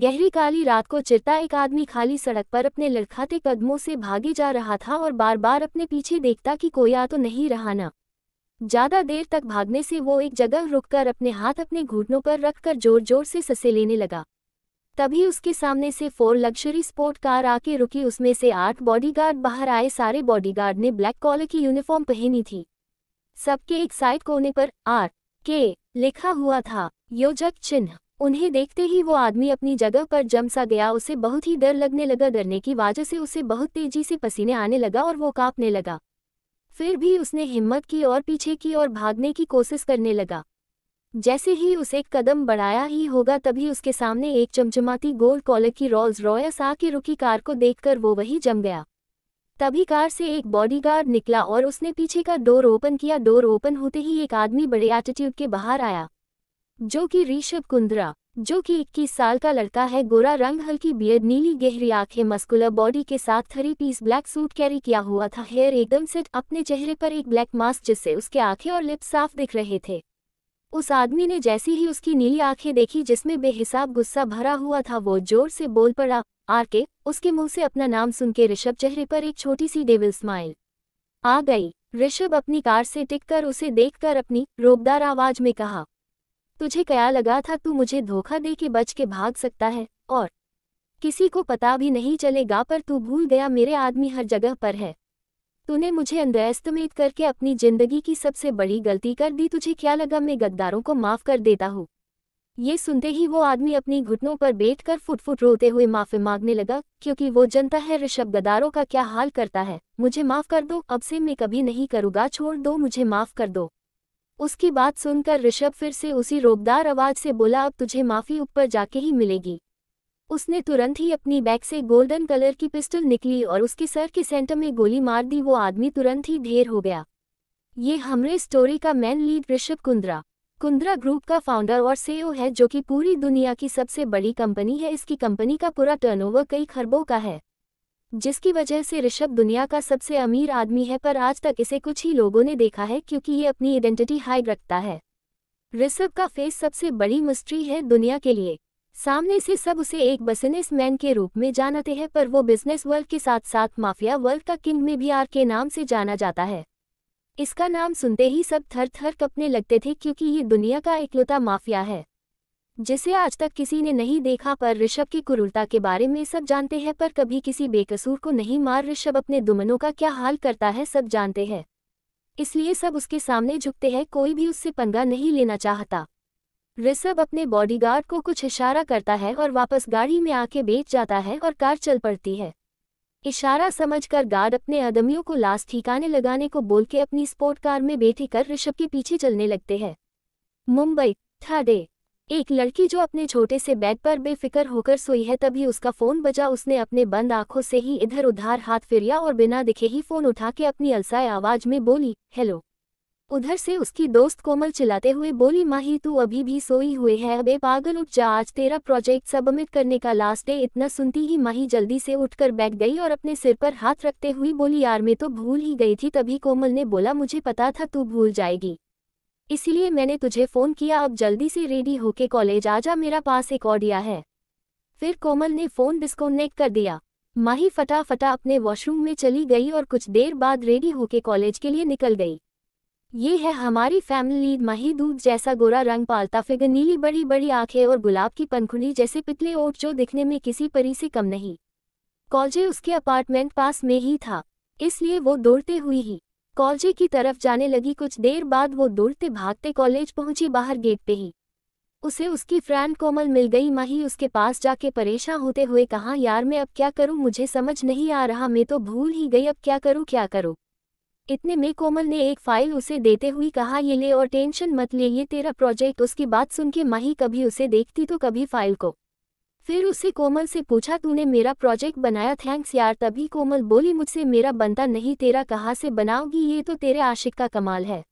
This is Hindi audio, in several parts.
गहरी काली रात को चिरता एक आदमी खाली सड़क पर अपने लड़खाते कदमों से भागे जा रहा था और बार बार अपने पीछे देखता कि कोई आ तो नहीं रहा ना ज्यादा देर तक भागने से वो एक जगह रुककर अपने हाथ अपने घुटनों पर रखकर जोर जोर से ससे लेने लगा तभी उसके सामने से फोर लग्जरी स्पोर्ट कार आके रुकी उसमें से आठ बॉडीगार्ड बाहर आए सारे बॉडीगार्ड ने ब्लैक कॉलर की यूनिफॉर्म पहनी थी सबके एक साइड कोने पर आर के लिखा हुआ था योजक चिन्ह उन्हें देखते ही वो आदमी अपनी जगह पर जम सा गया उसे बहुत ही डर लगने लगा डरने की वजह से उसे बहुत तेजी से पसीने आने लगा और वो कांपने लगा फिर भी उसने हिम्मत की और पीछे की और भागने की कोशिश करने लगा जैसे ही उसे एक कदम बढ़ाया ही होगा तभी उसके सामने एक चमचमाती गोल्ड कॉलर की रोल्स रॉयस आके रुकी कार को देखकर वो वही जम गया तभी कार से एक बॉडीगार्ड निकला और उसने पीछे का डोर ओपन किया डोर ओपन होते ही एक आदमी बड़े एटीट्यूड के बाहर आया जो कि ऋषभ कुंद्रा जो कि 21 साल का लड़का है गोरा रंग हल्की बियर नीली गहरी आंखें मस्कुलर बॉडी के साथ three piece black suit carry किया हुआ था हेयर एकदम सेट अपने चेहरे पर एक ब्लैक मास्क जिससे उसके आंखें और लिप साफ दिख रहे थे उस आदमी ने जैसी ही उसकी नीली आंखें देखी जिसमें बेहिसाब गुस्सा भरा हुआ था वो जोर से बोल पड़ा आर के उसके मुंह से अपना नाम सुन के ऋषभ चेहरे पर एक छोटी सी डेविल स्माइल आ गई ऋषभ अपनी कार से टिक कर उसे देखकर अपनी रोबदार आवाज में कहा तुझे क्या लगा था तू मुझे धोखा दे के बच के भाग सकता है और किसी को पता भी नहीं चलेगा पर तू भूल गया मेरे आदमी हर जगह पर है तूने मुझे अंदरएस्टमेट करके अपनी जिंदगी की सबसे बड़ी गलती कर दी तुझे क्या लगा मैं गद्दारों को माफ कर देता हूँ ये सुनते ही वो आदमी अपनी घुटनों पर बैठकर फुटफुट रोते हुए माफी मांगने लगा क्योंकि वो जनता है ऋषभ गदारों का क्या हाल करता है मुझे माफ कर दो अब से मैं कभी नहीं करूँगा छोड़ दो मुझे माफ कर दो उसकी बात सुनकर ऋषभ फिर से उसी रोबदार आवाज से बोला अब तुझे माफ़ी ऊपर जाके ही मिलेगी उसने तुरंत ही अपनी बैग से गोल्डन कलर की पिस्टल निकली और उसके सर के सेंटर में गोली मार दी वो आदमी तुरंत ही ढेर हो गया ये हमरे स्टोरी का main lead Rishabh Kundra Kundra group का फाउंडर और सीईओ e है जो कि पूरी दुनिया की सबसे बड़ी कंपनी है इसकी कंपनी का पूरा टर्नओवर कई खरबों का है जिसकी वजह से ऋषभ दुनिया का सबसे अमीर आदमी है पर आज तक इसे कुछ ही लोगों ने देखा है क्योंकि ये अपनी आइडेंटिटी हाइड रखता है ऋषभ का फेस सबसे बड़ी मिस्ट्री है दुनिया के लिए सामने से सब उसे एक मैन के रूप में जानते हैं पर वो बिजनेस वर्ल्ड के साथ साथ माफिया वर्ल्ड का किंग में भी आर के नाम से जाना जाता है इसका नाम सुनते ही सब थर थर कपने लगते थे क्योंकि ये दुनिया का इकलौता माफिया है जिसे आज तक किसी ने नहीं देखा पर ऋषभ की कुरूरता के बारे में सब जानते हैं पर कभी किसी बेकसूर को नहीं मार ऋषभ अपने दुमनों का क्या हाल करता है सब जानते हैं इसलिए सब उसके सामने झुकते हैं कोई भी उससे पंगा नहीं लेना चाहता ऋषभ अपने बॉडीगार्ड को कुछ इशारा करता है और वापस गाड़ी में आके बेच जाता है और कार चल पड़ती है इशारा समझकर गार्ड अपने आदमियों को लाश ठिकाने लगाने को बोल के अपनी स्पोर्ट कार में बैठी कर ऋषभ के पीछे चलने लगते हैं मुंबई थर्ड डे एक लड़की जो अपने छोटे से बेड पर बेफिक्र होकर सोई है तभी उसका फोन बजा उसने अपने बंद आंखों से ही इधर उधर हाथ फिरिया और बिना दिखे ही फोन उठा के अपनी अलसाए आवाज में बोली हेलो उधर से उसकी दोस्त कोमल चिल्लाते हुए बोली माही तू अभी भी सोई हुए है अबे पागल उठ जा आज तेरा प्रोजेक्ट सबमिट करने का लास्ट डे इतना सुनती ही माही जल्दी से उठकर बैठ गई और अपने सिर पर हाथ रखते हुए बोली यार मैं तो भूल ही गई थी तभी कोमल ने बोला मुझे पता था तू भूल जाएगी इसलिए मैंने तुझे फ़ोन किया अब जल्दी से रेडी होके कॉलेज आ जा मेरा पास एक ऑडिया है फिर कोमल ने फ़ोन डिस्कोनेक्ट कर दिया माही फटाफटा अपने वॉशरूम में चली गई और कुछ देर बाद रेडी होके कॉलेज के लिए निकल गई ये है हमारी फैमिली माही दूध जैसा गोरा रंग पालता फिगर नीली बड़ी बड़ी आंखें और गुलाब की पंखुड़ी जैसे पितले ओट जो दिखने में किसी परी से कम नहीं कॉलजे उसके अपार्टमेंट पास में ही था इसलिए वो दौड़ते हुई ही कॉलेज की तरफ जाने लगी कुछ देर बाद वो दौड़ते भागते कॉलेज पहुंची बाहर गेट पे ही उसे उसकी फ्रेंड कोमल मिल गई माही उसके पास जाके परेशान होते हुए कहा यार मैं अब क्या करूं मुझे समझ नहीं आ रहा मैं तो भूल ही गई अब क्या करूं क्या करूं इतने में कोमल ने एक फाइल उसे देते हुए कहा ये ले और टेंशन मत ले ये तेरा प्रोजेक्ट उसकी बात सुन के माही कभी उसे देखती तो कभी फाइल को फिर उसे कोमल से पूछा तूने मेरा प्रोजेक्ट बनाया थैंक्स यार तभी कोमल बोली मुझसे मेरा बनता नहीं तेरा कहाँ से बनाओगी ये तो तेरे आशिक का कमाल है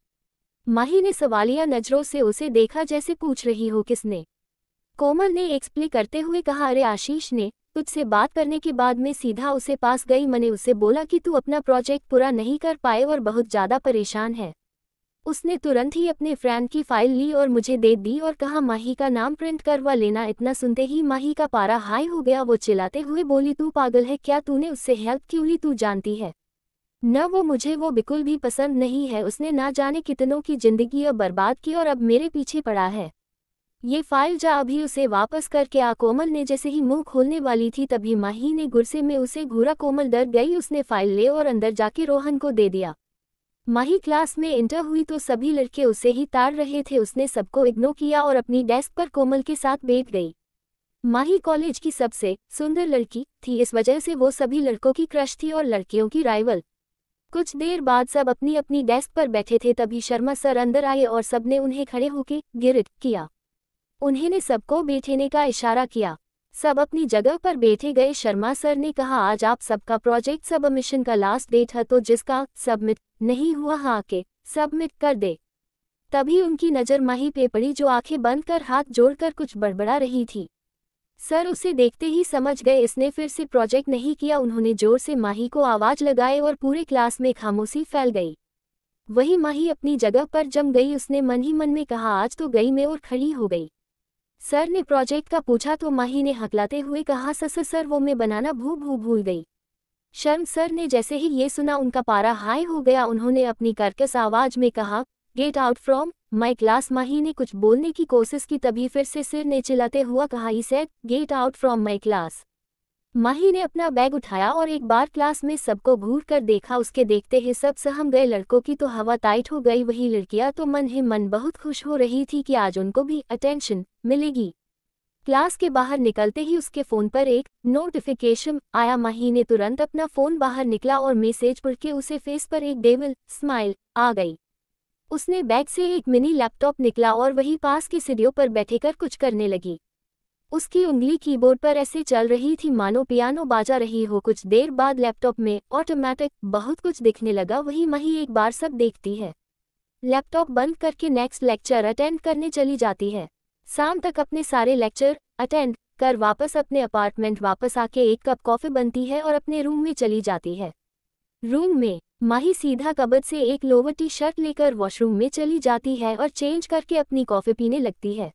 माही ने सवालिया नज़रों से उसे देखा जैसे पूछ रही हो किसने कोमल ने एक्सप्ले करते हुए कहा अरे आशीष ने तुझसे बात करने के बाद मैं सीधा उसे पास गई मैंने उसे बोला कि तू अपना प्रोजेक्ट पूरा नहीं कर पाए और बहुत ज़्यादा परेशान है उसने तुरंत ही अपने फ्रेंड की फाइल ली और मुझे दे दी और कहा माही का नाम प्रिंट करवा लेना इतना सुनते ही माही का पारा हाई हो गया वो चिल्लाते हुए बोली तू पागल है क्या तूने उससे हेल्प क्यों ली तू जानती है न वो मुझे वो बिल्कुल भी पसंद नहीं है उसने ना जाने कितनों की जिंदगी अब बर्बाद की और अब मेरे पीछे पड़ा है ये फाइल जा अभी उसे वापस करके आ कोमल ने जैसे ही मुंह खोलने वाली थी तभी माही ने गुस्से में उसे घूरा कोमल डर गई उसने फाइल ले और अंदर जाके रोहन को दे दिया माही क्लास में इंटर हुई तो सभी लड़के उसे ही ताड़ रहे थे उसने सबको इग्नोर किया और अपनी डेस्क पर कोमल के साथ बैठ गई माही कॉलेज की सबसे सुंदर लड़की थी इस वजह से वो सभी लड़कों की क्रश थी और लड़कियों की राइवल कुछ देर बाद सब अपनी अपनी डेस्क पर बैठे थे तभी शर्मा सर अंदर आए और सबने उन्हें खड़े होके गिर किया उन्होंने सबको बैठने का इशारा किया सब अपनी जगह पर बैठे गए शर्मा सर ने कहा आज आप सबका प्रोजेक्ट सब मिशन का लास्ट डेट है तो जिसका सबमिट नहीं हुआ हाँ के सबमिट कर दे तभी उनकी नज़र माही पे पड़ी जो आंखें बंद कर हाथ जोड़कर कुछ बड़बड़ा रही थी सर उसे देखते ही समझ गए इसने फिर से प्रोजेक्ट नहीं किया उन्होंने जोर से माही को आवाज़ लगाए और पूरे क्लास में खामोशी फैल गई वही माही अपनी जगह पर जम गई उसने मन ही मन में कहा आज तो गई मैं और खड़ी हो गई सर ने प्रोजेक्ट का पूछा तो माही ने हकलाते हुए कहा सस सर वो मैं बनाना भू भू भूल गई शर्म सर ने जैसे ही ये सुना उनका पारा हाई हो गया उन्होंने अपनी कर्कस आवाज में कहा get out from my class Mahi ने कुछ बोलने की कोशिश की तभी फिर से सिर ने चिल्लाते हुआ कहा he said get out from my class Mahi ने अपना बैग उठाया और एक बार क्लास में सबको घूर कर देखा उसके देखते ही सब सहम गए लड़कों की तो हवा टाइट हो गई वही लड़कियां तो मन ही मन बहुत खुश हो रही थी कि आज उनको भी अटेंशन मिलेगी क्लास के बाहर निकलते ही उसके फ़ोन पर एक नोटिफिकेशन आया माही ने तुरंत अपना फ़ोन बाहर निकला और मैसेज पढ़ के उसे फेस पर एक डेविल स्माइल आ गई उसने बैग से एक मिनी लैपटॉप निकला और वही पास की सीढ़ियों पर कर कुछ करने लगी उसकी उंगली कीबोर्ड पर ऐसे चल रही थी मानो पियानो बाजा रही हो कुछ देर बाद लैपटॉप में ऑटोमेटिक बहुत कुछ दिखने लगा वही मही एक बार सब देखती है लैपटॉप बंद करके नेक्स्ट लेक्चर अटेंड करने चली जाती है शाम तक अपने सारे लेक्चर अटेंड कर वापस अपने अपार्टमेंट वापस आके एक कप कॉफ़ी बनती है और अपने रूम में चली जाती है रूम में माही सीधा कबर से एक लोवर टी शर्ट लेकर वॉशरूम में चली जाती है और चेंज करके अपनी कॉफ़ी पीने लगती है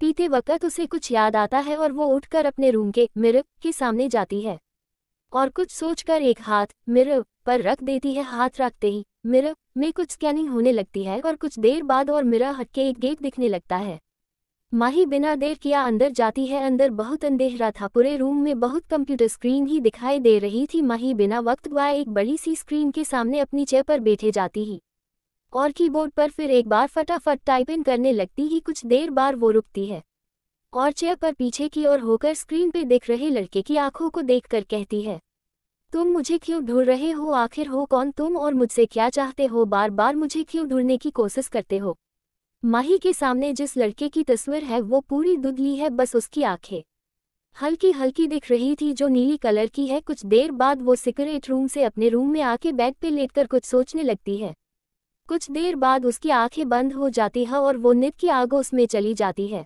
पीते वक्त उसे कुछ याद आता है और वो उठकर अपने रूम के मिर के सामने जाती है और कुछ सोचकर एक हाथ मिर पर रख देती है हाथ रखते ही मिरव में कुछ स्कैनिंग होने लगती है और कुछ देर बाद और मिरा हटके एक गेट दिखने लगता है माही बिना देर किया अंदर जाती है अंदर बहुत अंधेरा था पूरे रूम में बहुत कंप्यूटर स्क्रीन ही दिखाई दे रही थी माही बिना वक्त गुआ एक बड़ी सी स्क्रीन के सामने अपनी चेयर पर बैठे जाती ही और कीबोर्ड पर फिर एक बार फटाफट टाइप इन करने लगती ही कुछ देर बार वो रुकती है और चेयर पर पीछे की ओर होकर स्क्रीन पे दिख रहे लड़के की आंखों को देखकर कहती है तुम मुझे क्यों ढूंढ रहे हो आखिर हो कौन तुम और मुझसे क्या चाहते हो बार बार मुझे क्यों ढूंढने की कोशिश करते हो माही के सामने जिस लड़के की तस्वीर है वो पूरी दुधली है बस उसकी आंखें हल्की हल्की दिख रही थी जो नीली कलर की है कुछ देर बाद वो सिगरेट रूम से अपने रूम में आके बेड पे लेटकर कुछ सोचने लगती है कुछ देर बाद उसकी आंखें बंद हो जाती हैं और वो नित की आग उसमें चली जाती है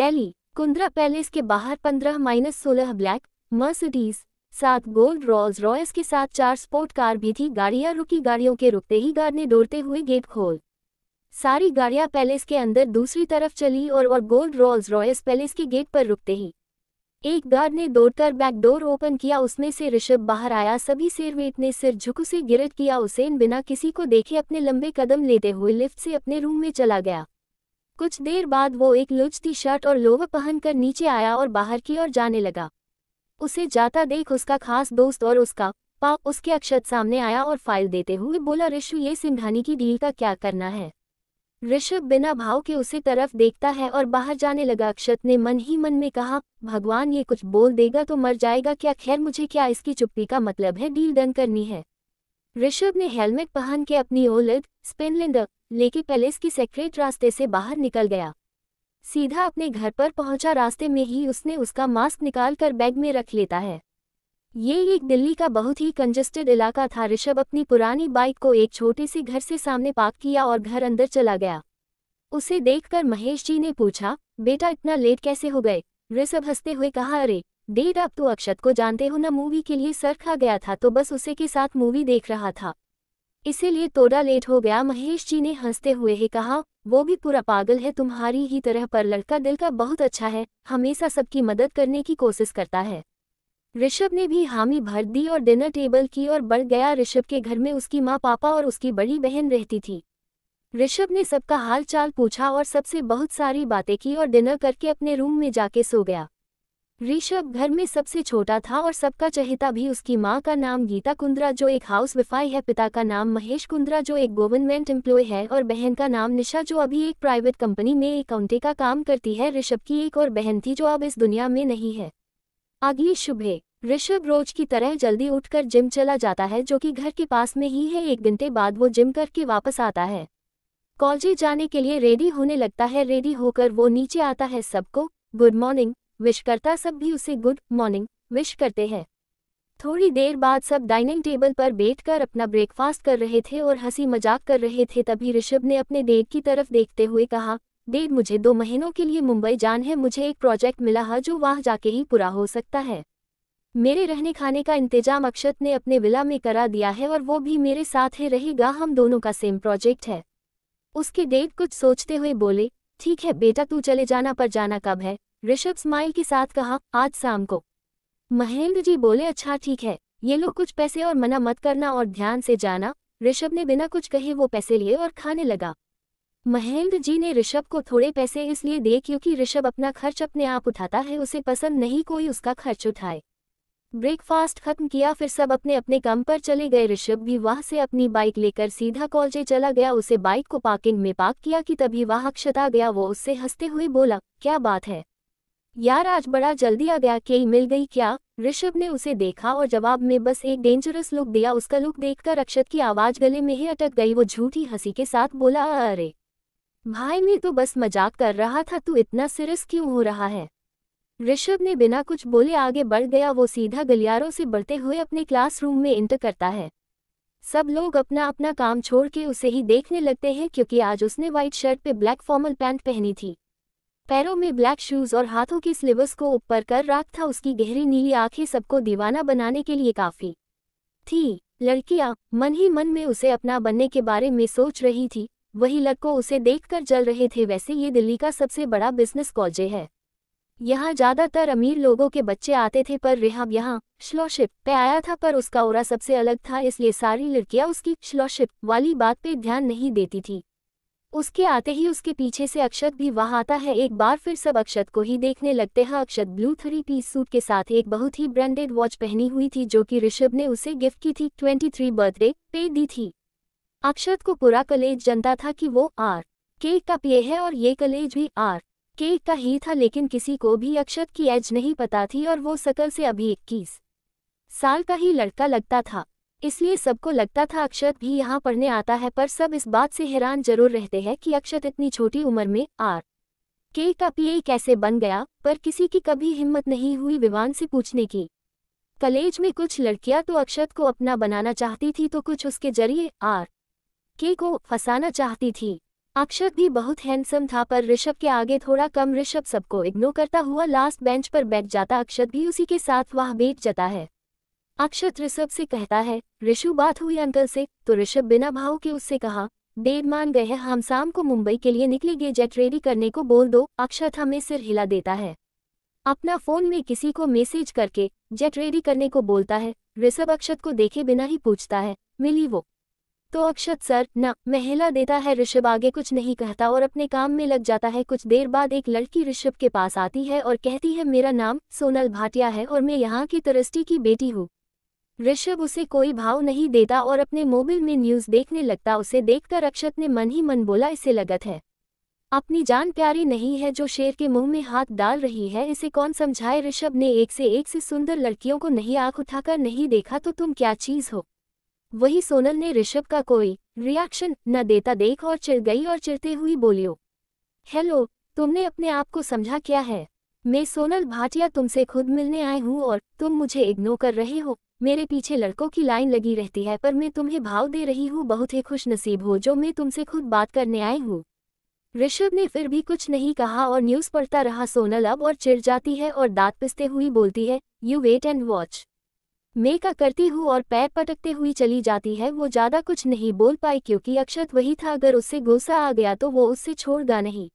दिल्ली कुंद्रा पैलेस के बाहर पंद्रह माइनस सोलह ब्लैक मर्सिडीज सात गोल्ड रोल्स रॉयस के साथ चार स्पोर्ट कार भी थी गाड़ियां रुकी गाड़ियों के रुकते ही गार्ड ने दौड़ते हुए गेट खोल सारी गाड़ियां पैलेस के अंदर दूसरी तरफ चली और और गोल्ड रोल्स रॉयस पैलेस के गेट पर रुकते ही एक गार्ड ने दौड़कर बैकडोर ओपन किया उसमें से ऋषभ बाहर आया सभी सेरवेट ने सिर झुक से गिरट किया उसेन बिना किसी को देखे अपने लंबे कदम लेते हुए लिफ्ट से अपने रूम में चला गया कुछ देर बाद वो एक लुचती शर्ट और लोवर पहनकर नीचे आया और बाहर की ओर जाने लगा उसे जाता देख उसका खास दोस्त और उसका पाप उसके अक्षत सामने आया और फाइल देते हुए बोला ऋषु ये सिंघानी की डील का क्या करना है ऋषभ बिना भाव के उसी तरफ देखता है और बाहर जाने लगा अक्षत ने मन ही मन में कहा भगवान ये कुछ बोल देगा तो मर जाएगा क्या खैर मुझे क्या इसकी चुप्पी का मतलब है डील डन करनी है ऋषभ ने हेलमेट पहन के अपनी ओलद स्पिनलिंडर लेके पैलेस की सेक्रेट रास्ते से बाहर निकल गया सीधा अपने घर पर पहुंचा रास्ते में ही उसने उसका मास्क निकाल कर बैग में रख लेता है ये एक दिल्ली का बहुत ही कंजेस्टेड इलाका था ऋषभ अपनी पुरानी बाइक को एक छोटे से घर से सामने पार्क किया और घर अंदर चला गया उसे देखकर महेश जी ने पूछा बेटा इतना लेट कैसे हो गए ऋषभ हंसते हुए कहा अरे डेट आप तो अक्षत को जानते हो ना मूवी के लिए सर खा गया था तो बस उसे के साथ मूवी देख रहा था इसीलिए तोड़ा लेट हो गया महेश जी ने हंसते हुए ही कहा वो भी पूरा पागल है तुम्हारी ही तरह पर लड़का दिल का बहुत अच्छा है हमेशा सबकी मदद करने की कोशिश करता है ऋषभ ने भी हामी भर दी और डिनर टेबल की और बढ़ गया ऋषभ के घर में उसकी माँ पापा और उसकी बड़ी बहन रहती थी ऋषभ ने सबका हाल चाल पूछा और सबसे बहुत सारी बातें की और डिनर करके अपने रूम में जाके सो गया ऋषभ घर में सबसे छोटा था और सबका चहेता भी उसकी माँ का नाम गीता कुंद्रा जो एक हाउस वफाई है पिता का नाम महेश कुंद्रा जो एक गवर्नमेंट एम्प्लॉय है और बहन का नाम निशा जो अभी एक प्राइवेट कंपनी में एक काउंटे का काम करती है ऋषभ की एक और बहन थी जो अब इस दुनिया में नहीं है अगली सुबह ऋषभ रोज की तरह जल्दी उठकर जिम चला जाता है जो कि घर के पास में ही है एक घंटे बाद वो जिम करके वापस आता है कॉलेज जाने के लिए रेडी होने लगता है रेडी होकर वो नीचे आता है सबको गुड मॉर्निंग विश करता सब भी उसे गुड मॉर्निंग विश करते हैं थोड़ी देर बाद सब डाइनिंग टेबल पर बैठकर अपना ब्रेकफास्ट कर रहे थे और हंसी मजाक कर रहे थे तभी ऋषभ ने अपने डेट की तरफ देखते हुए कहा डेढ़ मुझे दो महीनों के लिए मुंबई जान है मुझे एक प्रोजेक्ट मिला है जो वहाँ जाके ही पूरा हो सकता है मेरे रहने खाने का इंतजाम अक्षत ने अपने विला में करा दिया है और वो भी मेरे साथ ही रहेगा हम दोनों का सेम प्रोजेक्ट है उसके डेट कुछ सोचते हुए बोले ठीक है बेटा तू चले जाना पर जाना कब है ऋषभ स्माइल के साथ कहा आज शाम को महेंद्र जी बोले अच्छा ठीक है ये लोग कुछ पैसे और मना मत करना और ध्यान से जाना ऋषभ ने बिना कुछ कहे वो पैसे लिए और खाने लगा महेंद्र जी ने ऋषभ को थोड़े पैसे इसलिए दिए क्योंकि ऋषभ अपना खर्च अपने आप उठाता है उसे पसंद नहीं कोई उसका खर्च उठाए ब्रेकफास्ट खत्म किया फिर सब अपने अपने काम पर चले गए ऋषभ भी वहाँ से अपनी बाइक लेकर सीधा कॉलेज चला गया उसे बाइक को पार्किंग में पार्क किया कि तभी वह अक्षत आ गया वो उससे हंसते हुए बोला क्या बात है यार आज बड़ा जल्दी आ गया कई मिल गई क्या ऋषभ ने उसे देखा और जवाब में बस एक डेंजरस लुक दिया उसका लुक देखकर अक्षत की आवाज़ गले में ही अटक गई वो झूठी हंसी के साथ बोला अरे भाई मैं तो बस मजाक कर रहा था तू इतना सिरस क्यों हो रहा है ऋषभ ने बिना कुछ बोले आगे बढ़ गया वो सीधा गलियारों से बढ़ते हुए अपने क्लासरूम में इंटर करता है सब लोग अपना अपना काम छोड़ के उसे ही देखने लगते हैं क्योंकि आज उसने व्हाइट शर्ट पे ब्लैक फॉर्मल पैंट पहनी थी पैरों में ब्लैक शूज और हाथों की स्लीव्स को ऊपर कर राख था उसकी गहरी नीली आंखें सबको दीवाना बनाने के लिए काफ़ी थी लड़कियां मन ही मन में उसे अपना बनने के बारे में सोच रही थी वही लड़को उसे देखकर जल रहे थे वैसे ये दिल्ली का सबसे बड़ा बिजनेस कॉलेज है यहाँ ज़्यादातर अमीर लोगों के बच्चे आते थे पर रिहाब यहाँ श्लॉशिप पे आया था पर उसका ओरा सबसे अलग था इसलिए सारी लड़कियां उसकी श्लोशिप वाली बात पे ध्यान नहीं देती थी उसके आते ही उसके पीछे से अक्षत भी वहाँ आता है एक बार फिर सब अक्षत को ही देखने लगते हैं Akshat blue three piece suit के साथ एक बहुत ही ब्रांडेड वॉच पहनी हुई थी जो कि ऋषभ ने उसे गिफ्ट की थी 23 बर्थडे पे दी थी अक्षत को पूरा कलेज जनता था कि वो आर केक का पिए है और ये कलेज भी आर केक का ही था लेकिन किसी को भी अक्षत की एज नहीं पता थी और वो सकल से अभी इक्कीस साल का ही लड़का लगता था इसलिए सबको लगता था अक्षत भी यहाँ पढ़ने आता है पर सब इस बात से हैरान जरूर रहते हैं कि अक्षत इतनी छोटी उम्र में आर के का पीए कैसे बन गया पर किसी की कभी हिम्मत नहीं हुई विवान से पूछने की कलेज में कुछ लड़कियां तो अक्षत को अपना बनाना चाहती थी तो कुछ उसके जरिए आर के को फंसाना चाहती थी अक्षर भी बहुत हैंडसम था पर ऋषभ के आगे थोड़ा कम ऋषभ सबको इग्नोर करता हुआ लास्ट बेंच पर बैठ जाता अक्षत भी उसी के साथ वह बैठ जाता है अक्षत ऋषभ से कहता है ऋषु बात हुई अंकल से तो ऋषभ बिना भाव के उससे कहा डेड मान गए हैं हम शाम को मुंबई के लिए निकलेंगे जेट रेडी करने को बोल दो अक्षत हमें सिर हिला देता है अपना फोन में किसी को मैसेज करके जेट रेडी करने को बोलता है ऋषभ अक्षत को देखे बिना ही पूछता है मिली वो तो अक्षत सर न महिला देता है ऋषभ आगे कुछ नहीं कहता और अपने काम में लग जाता है कुछ देर बाद एक लड़की ऋषभ के पास आती है और कहती है मेरा नाम सोनल भाटिया है और मैं यहाँ की तरस्टी की बेटी हूँ ऋषभ उसे कोई भाव नहीं देता और अपने मोबाइल में न्यूज़ देखने लगता उसे देखकर अक्षत ने मन ही मन बोला इसे लगत है अपनी जान प्यारी नहीं है जो शेर के मुंह में हाथ डाल रही है इसे कौन समझाए ऋषभ ने एक से एक से सुंदर लड़कियों को नहीं आंख उठाकर नहीं देखा तो तुम क्या चीज़ हो वही सोनल ने ऋषभ का कोई रिएक्शन न देता देख और चिड़ गई और चिड़ते हुई बोलियो हेलो तुमने अपने आप को समझा क्या है मैं सोनल भाटिया तुमसे खुद मिलने आए हूँ और तुम मुझे इग्नोर कर रहे हो मेरे पीछे लड़कों की लाइन लगी रहती है पर मैं तुम्हें भाव दे रही हूँ बहुत ही खुश नसीब हो जो मैं तुमसे खुद बात करने आई हूँ ऋषभ ने फिर भी कुछ नहीं कहा और न्यूज़ पढ़ता रहा सोनल अब और चिर जाती है और दांत पिसते हुई बोलती है यू वेट एंड वॉच मैं करती हूँ और पैर पटकते हुई चली जाती है वो ज़्यादा कुछ नहीं बोल पाई क्योंकि अक्षत वही था अगर उससे गुस्सा आ गया तो वो उससे छोड़गा नहीं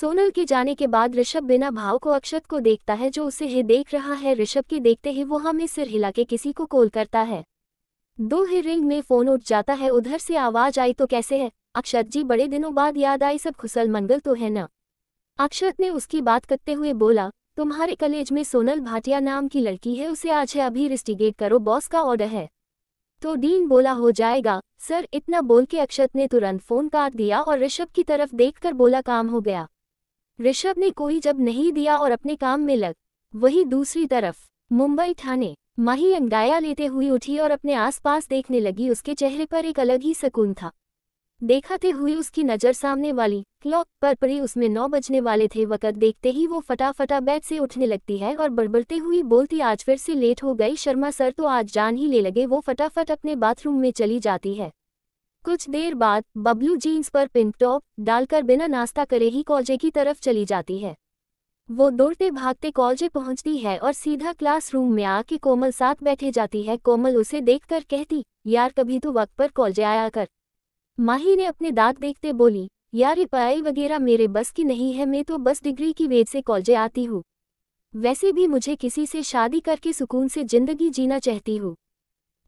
सोनल के जाने के बाद ऋषभ बिना भाव को अक्षत को देखता है जो उसे ही देख रहा है ऋषभ के देखते ही वो हमें सिर हिला के किसी को कॉल करता है दो ही रिंग में फोन उठ जाता है उधर से आवाज आई तो कैसे है अक्षत जी बड़े दिनों बाद याद आई सब खुसल मंगल तो है ना अक्षत ने उसकी बात करते हुए बोला तुम्हारे कलेज में सोनल भाटिया नाम की लड़की है उसे आज है अभी रिस्टिगेट करो बॉस का ऑर्डर है तो डीन बोला हो जाएगा सर इतना बोल के अक्षत ने तुरंत फोन काट दिया और ऋषभ की तरफ देखकर बोला काम हो गया ऋषभ ने कोई जब नहीं दिया और अपने काम में लग वही दूसरी तरफ मुंबई थाने माही अंगाया लेते हुई उठी और अपने आसपास देखने लगी उसके चेहरे पर एक अलग ही सुकून था देखाते हुए उसकी नज़र सामने वाली क्लॉक पर पड़ी उसमें नौ बजने वाले थे वक़्त देखते ही वो फटाफटा बेड से उठने लगती है और बड़बड़ते हुई बोलती आज फिर से लेट हो गई शर्मा सर तो आज जान ही ले लगे वो फटाफट अपने बाथरूम में चली जाती है कुछ देर बाद बबलू जीन्स पर पिंक टॉप डालकर बिना नाश्ता करे ही कॉलजे की तरफ चली जाती है वो दौड़ते भागते कॉलजे पहुंचती है और सीधा क्लासरूम में आके कोमल साथ बैठे जाती है कोमल उसे देखकर कहती यार कभी तो वक्त पर कॉलेजे आया कर माही ने अपने दांत देखते बोली यार रिपाई वगैरह मेरे बस की नहीं है मैं तो बस डिग्री की वेद से कॉलेज आती हूँ वैसे भी मुझे किसी से शादी करके सुकून से जिंदगी जीना चाहती हूँ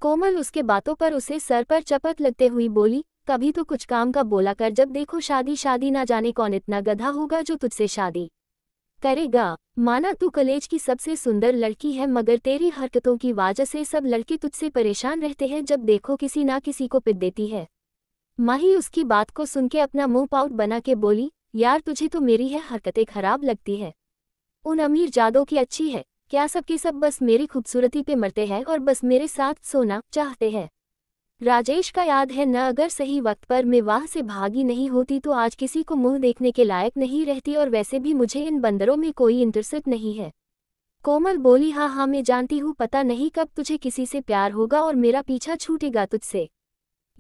कोमल उसके बातों पर उसे सर पर चपत लगते हुई बोली कभी तो कुछ काम का बोला कर जब देखो शादी शादी ना जाने कौन इतना गधा होगा जो तुझसे शादी करेगा माना तू कलेज की सबसे सुंदर लड़की है मगर तेरी हरकतों की वजह से सब लड़के तुझसे परेशान रहते हैं जब देखो किसी ना किसी को पिट देती है माही उसकी बात को सुनके अपना मुंह पाउट बना के बोली यार तुझे तो मेरी है हरकतें खराब लगती है उन अमीर जादों की अच्छी है क्या सबके सब बस मेरी खूबसूरती पे मरते हैं और बस मेरे साथ सोना चाहते हैं राजेश का याद है न अगर सही वक्त पर मैं वाह से भागी नहीं होती तो आज किसी को मुंह देखने के लायक नहीं रहती और वैसे भी मुझे इन बंदरों में कोई इंटरेस्ट नहीं है कोमल बोली हाँ हाँ मैं जानती हूँ पता नहीं कब तुझे किसी से प्यार होगा और मेरा पीछा छूटेगा तुझसे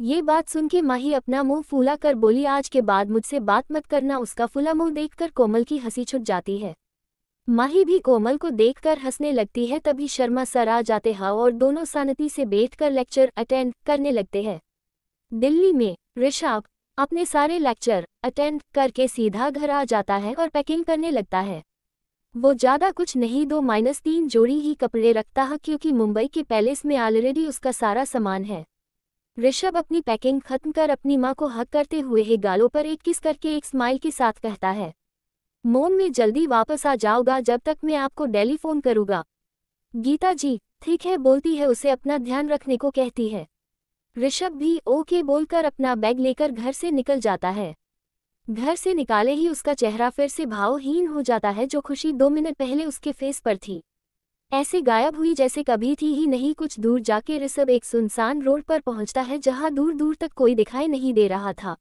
ये बात सुन के माही अपना मुंह फूला कर बोली आज के बाद मुझसे बात मत करना उसका फूला मुंह देखकर कोमल की हंसी छुट जाती है माही भी कोमल को देखकर हंसने लगती है तभी शर्मा सर आ जाते हैं और दोनों सानती से बैठकर लेक्चर अटेंड करने लगते हैं दिल्ली में ऋषभ अपने सारे लेक्चर अटेंड करके सीधा घर आ जाता है और पैकिंग करने लगता है वो ज़्यादा कुछ नहीं दो माइनस तीन जोड़ी ही कपड़े रखता है क्योंकि मुंबई के पैलेस में ऑलरेडी उसका सारा सामान है ऋषभ अपनी पैकिंग खत्म कर अपनी माँ को हक करते हुए ही गालों पर एक किस करके एक स्माइल के साथ कहता है मोन में जल्दी वापस आ जाऊंगा जब तक मैं आपको टेलीफोन करूँगा गीता जी ठीक है बोलती है उसे अपना ध्यान रखने को कहती है ऋषभ भी ओके बोलकर अपना बैग लेकर घर से निकल जाता है घर से निकाले ही उसका चेहरा फिर से भावहीन हो जाता है जो खुशी दो मिनट पहले उसके फेस पर थी ऐसे गायब हुई जैसे कभी थी ही नहीं कुछ दूर जाके ऋषभ एक सुनसान रोड पर पहुंचता है जहां दूर दूर तक कोई दिखाई नहीं दे रहा था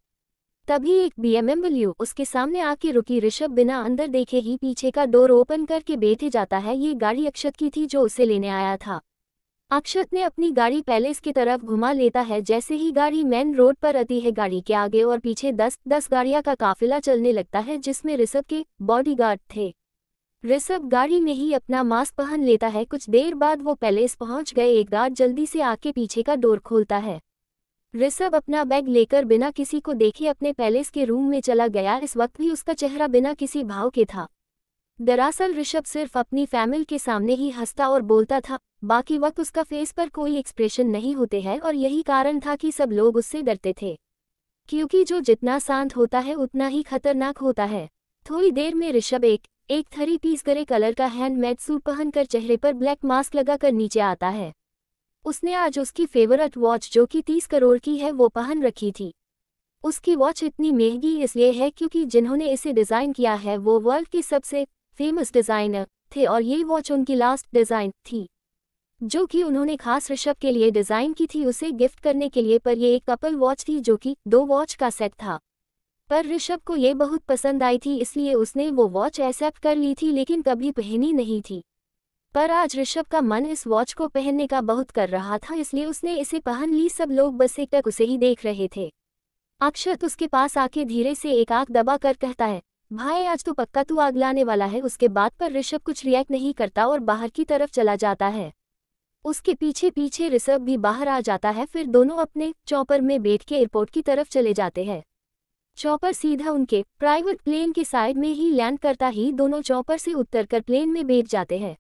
तभी एक बीएमएमबल्यू उसके सामने आके रुकी ऋषभ बिना अंदर देखे ही पीछे का डोर ओपन करके बैठे जाता है ये गाड़ी अक्षत की थी जो उसे लेने आया था अक्षत ने अपनी गाड़ी पैलेस की तरफ घुमा लेता है जैसे ही गाड़ी मेन रोड पर आती है गाड़ी के आगे और पीछे दस दस गाड़ियां का काफिला चलने लगता है जिसमें ऋषभ के बॉडीगार्ड थे ऋषभ गाड़ी में ही अपना मास्क पहन लेता है कुछ देर बाद वो पैलेस पहुंच गए एक गार्ड जल्दी से आके पीछे का डोर खोलता है ऋषभ अपना बैग लेकर बिना किसी को देखे अपने पैलेस के रूम में चला गया इस वक्त भी उसका चेहरा बिना किसी भाव के था दरअसल ऋषभ सिर्फ अपनी फैमिली के सामने ही हंसता और बोलता था बाकी वक्त उसका फेस पर कोई एक्सप्रेशन नहीं होते हैं और यही कारण था कि सब लोग उससे डरते थे क्योंकि जो जितना शांत होता है उतना ही खतरनाक होता है थोड़ी देर में ऋषभ एक एक थरी पीस गरे कलर का हैंडमेड सूट पहनकर चेहरे पर ब्लैक मास्क लगाकर नीचे आता है उसने आज उसकी फेवरेट वॉच जो कि तीस करोड़ की है वो पहन रखी थी उसकी वॉच इतनी महंगी इसलिए है क्योंकि जिन्होंने इसे डिज़ाइन किया है वो वर्ल्ड के सबसे फेमस डिज़ाइनर थे और ये वॉच उनकी लास्ट डिज़ाइन थी जो कि उन्होंने खास ऋषभ के लिए डिज़ाइन की थी उसे गिफ्ट करने के लिए पर यह एक कपल वॉच थी जो कि दो वॉच का सेट था पर ऋषभ को ये बहुत पसंद आई थी इसलिए उसने वो वॉच एक्सेप्ट कर ली थी लेकिन कभी पहनी नहीं थी पर आज ऋषभ का मन इस वॉच को पहनने का बहुत कर रहा था इसलिए उसने इसे पहन ली सब लोग बस एक तक उसे ही देख रहे थे अक्षत तो उसके पास आके धीरे से एक आग दबा कर कहता है भाई आज तो पक्का तू आग लाने वाला है उसके बाद पर ऋषभ कुछ रिएक्ट नहीं करता और बाहर की तरफ चला जाता है उसके पीछे पीछे ऋषभ भी बाहर आ जाता है फिर दोनों अपने चौपर में बैठ के एयरपोर्ट की तरफ चले जाते हैं चॉपर सीधा उनके प्राइवेट प्लेन के साइड में ही लैंड करता ही दोनों चॉपर से उतरकर प्लेन में बैठ जाते हैं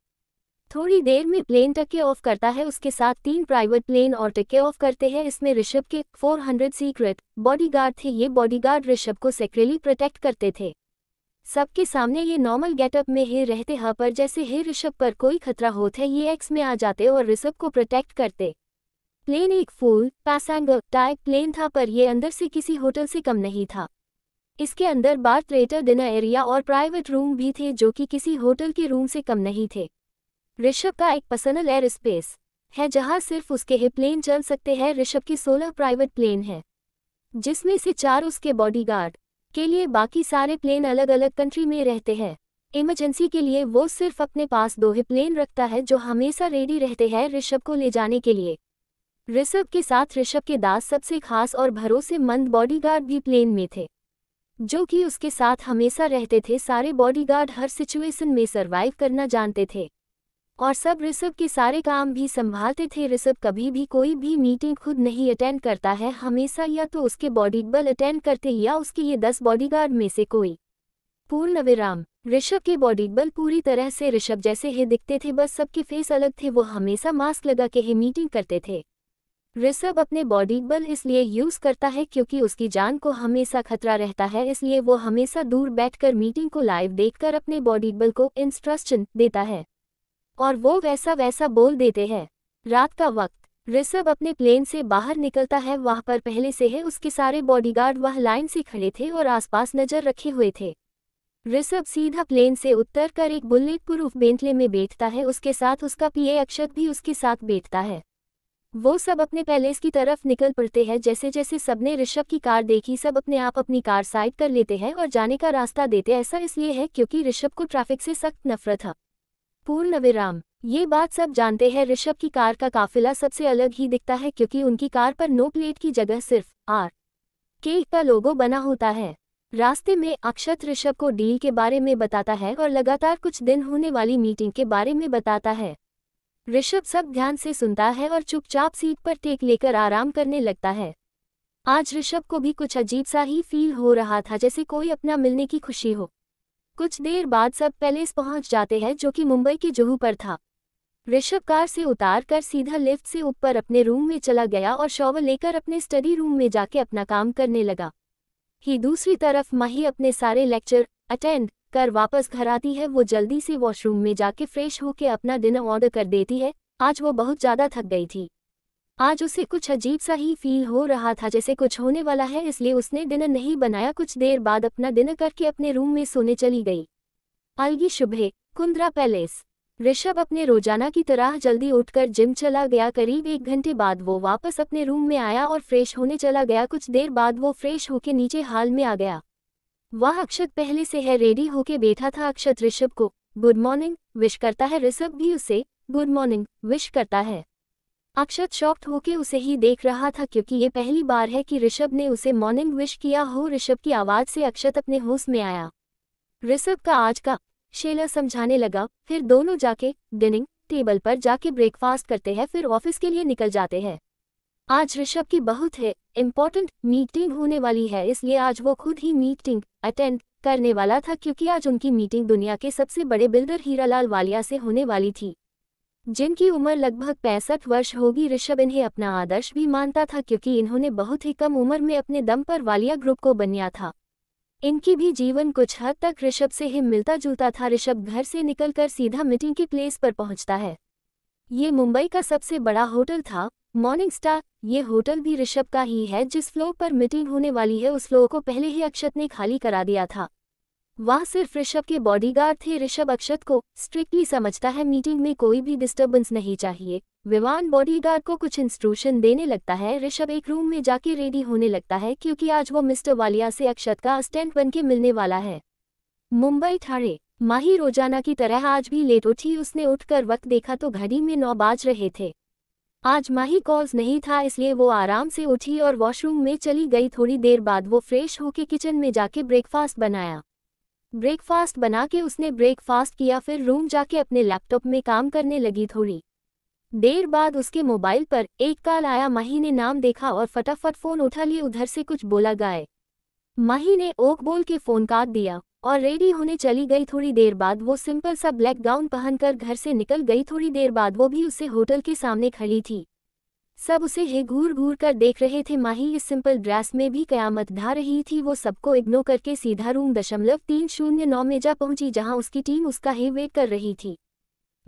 थोड़ी देर में प्लेन टक्के ऑफ करता है उसके साथ तीन प्राइवेट प्लेन और टक्के ऑफ करते हैं इसमें ऋषभ के 400 सीक्रेट बॉडीगार्ड थे ये बॉडीगार्ड ऋषभ को सेक्रेली प्रोटेक्ट करते थे सबके सामने ये नॉर्मल गेटअप में ही रहते हैं पर जैसे ही ऋषभ पर कोई खतरा होता है ये एक्स में आ जाते और ऋषभ को प्रोटेक्ट करते प्लेन एक फूल पैसेंग टाइप प्लेन था पर यह अंदर से किसी होटल से कम नहीं था इसके अंदर बार थ्रेटर डिनर एरिया और प्राइवेट रूम भी थे जो कि किसी होटल के रूम से कम नहीं थे ऋषभ का एक पर्सनल एयर स्पेस है जहां सिर्फ उसके ही प्लेन चल सकते हैं ऋषभ की सोलह प्राइवेट प्लेन है जिसमें से चार उसके बॉडीगार्ड के लिए बाकी सारे प्लेन अलग अलग कंट्री में रहते हैं इमरजेंसी के लिए वो सिर्फ अपने पास दो ही प्लेन रखता है जो हमेशा रेडी रहते हैं ऋषभ को ले जाने के लिए ऋषभ के साथ ऋषभ के दास सबसे खास और भरोसेमंद बॉडीगार्ड भी प्लेन में थे जो कि उसके साथ हमेशा रहते थे सारे बॉडीगार्ड हर सिचुएशन में सर्वाइव करना जानते थे और सब ऋषभ के सारे काम भी संभालते थे ऋषभ कभी भी कोई भी मीटिंग खुद नहीं अटेंड करता है हमेशा या तो उसके बल अटेंड करते या उसके ये दस बॉडीगार्ड में से कोई पूर्ण विराम ऋषभ के बल पूरी तरह से ऋषभ जैसे ही दिखते थे बस सबके फेस अलग थे वो हमेशा मास्क लगा के ही मीटिंग करते थे ऋषभ अपने बॉडी बल इसलिए यूज़ करता है क्योंकि उसकी जान को हमेशा खतरा रहता है इसलिए वो हमेशा दूर बैठकर मीटिंग को लाइव देखकर अपने बॉडी बल को इंस्ट्रक्शन देता है और वो वैसा वैसा बोल देते हैं रात का वक्त ऋषभ अपने प्लेन से बाहर निकलता है वहाँ पर पहले से है उसके सारे बॉडीगार्ड वह लाइन से खड़े थे और आसपास नज़र रखे हुए थे ऋषभ सीधा प्लेन से उतर कर एक बुलेट प्रूफ बेंटले में बैठता है उसके साथ उसका पीए अक्षत भी उसके साथ बैठता है वो सब अपने पैलेस की तरफ निकल पड़ते हैं जैसे जैसे सबने ऋषभ की कार देखी सब अपने आप अपनी कार साइड कर लेते हैं और जाने का रास्ता देते ऐसा इसलिए है क्योंकि ऋषभ को ट्रैफिक से सख्त नफरत है पूर्ण विराम ये बात सब जानते हैं ऋषभ की कार का काफिला सबसे अलग ही दिखता है क्योंकि उनकी कार पर नो प्लेट की जगह सिर्फ आर के का लोगो बना होता है रास्ते में अक्षत ऋषभ को डील के बारे में बताता है और लगातार कुछ दिन होने वाली मीटिंग के बारे में बताता है ऋषभ सब ध्यान से सुनता है और चुपचाप सीट पर टेक लेकर आराम करने लगता है आज ऋषभ को भी कुछ अजीब सा ही फील हो रहा था जैसे कोई अपना मिलने की खुशी हो कुछ देर बाद सब पैलेस पहुंच जाते हैं जो कि मुंबई के जुहू पर था ऋषभ कार से उतार कर सीधा लिफ्ट से ऊपर अपने रूम में चला गया और शॉवर लेकर अपने स्टडी रूम में जाके अपना काम करने लगा ही दूसरी तरफ माही अपने सारे लेक्चर अटेंड कर वापस घर आती है वो जल्दी से वॉशरूम में जाके फ्रेश होके अपना डिनर ऑर्डर कर देती है आज वो बहुत ज़्यादा थक गई थी आज उसे कुछ अजीब सा ही फील हो रहा था जैसे कुछ होने वाला है इसलिए उसने डिनर नहीं बनाया कुछ देर बाद अपना डिनर करके अपने रूम में सोने चली गई अलगी शुभे कुंद्रा पैलेस ऋषभ अपने रोजाना की तरह जल्दी उठकर जिम चला गया करीब एक घंटे बाद वो वापस अपने रूम में आया और फ्रेश होने चला गया कुछ देर बाद वो फ्रेश होके नीचे हाल में आ गया वह अक्षत पहले से है रेडी होके बैठा था अक्षत ऋषभ को गुड मॉर्निंग विश करता है ऋषभ भी उसे गुड मॉर्निंग विश करता है अक्षत शॉक्ट होके उसे ही देख रहा था क्योंकि ये पहली बार है कि ऋषभ ने उसे मॉर्निंग विश किया हो ऋषभ की आवाज़ से अक्षत अपने होश में आया ऋषभ का आज का शेला समझाने लगा फिर दोनों जाके डिनिंग टेबल पर जाके ब्रेकफास्ट करते हैं फिर ऑफिस के लिए निकल जाते हैं आज ऋषभ की बहुत है इम्पोर्टेंट मीटिंग होने वाली है इसलिए आज वो खुद ही मीटिंग अटेंड करने वाला था क्योंकि आज उनकी मीटिंग दुनिया के सबसे बड़े बिल्डर हीरालाल वालिया से होने वाली थी जिनकी उम्र लगभग पैंसठ वर्ष होगी ऋषभ इन्हें अपना आदर्श भी मानता था क्योंकि इन्होंने बहुत ही कम उम्र में अपने दम पर वालिया ग्रुप को बनिया था इनकी भी जीवन कुछ हद तक ऋषभ से ही मिलता जुलता था ऋषभ घर से निकलकर सीधा मीटिंग के प्लेस पर पहुंचता है ये मुंबई का सबसे बड़ा होटल था मॉर्निंग स्टार ये होटल भी ऋषभ का ही है जिस फ्लोर पर मीटिंग होने वाली है उस फ्लोर को पहले ही अक्षत ने खाली करा दिया था वह सिर्फ ऋषभ के बॉडीगार्ड थे ऋषभ अक्षत को स्ट्रिक्टली समझता है मीटिंग में कोई भी डिस्टर्बेंस नहीं चाहिए विवान बॉडीगार्ड को कुछ इंस्ट्रूशन देने लगता है ऋषभ एक रूम में जाके रेडी होने लगता है क्योंकि आज वो मिस्टर वालिया से अक्षत का असिस्टेंट बन के मिलने वाला है मुंबई ठाणे माही रोजाना की तरह आज भी लेट उठी उसने उठकर वक्त देखा तो घड़ी में नौ बाज रहे थे आज माही कॉल्स नहीं था इसलिए वो आराम से उठी और वॉशरूम में चली गई थोड़ी देर बाद वो फ्रेश होके किचन में जाके ब्रेकफास्ट बनाया ब्रेकफास्ट बना के उसने ब्रेकफास्ट किया फिर रूम जाके अपने लैपटॉप में काम करने लगी थोड़ी देर बाद उसके मोबाइल पर एक कॉल आया माही ने नाम देखा और फटाफट फोन उठा लिए उधर से कुछ बोला गाय माही ने ओक बोल के फोन काट दिया और रेडी होने चली गई थोड़ी देर बाद वो सिंपल सा ब्लैक गाउन पहनकर घर से निकल गई थोड़ी देर बाद वो भी उसे होटल के सामने खड़ी थी सब उसे हे घूर घूर कर देख रहे थे माही इस सिंपल ड्रेस में भी कयामत ढा रही थी वो सबको इग्नो करके सीधा रूम दशमलव तीन शून्य नौ में जा पहुंची जहां उसकी टीम उसका हे वेट कर रही थी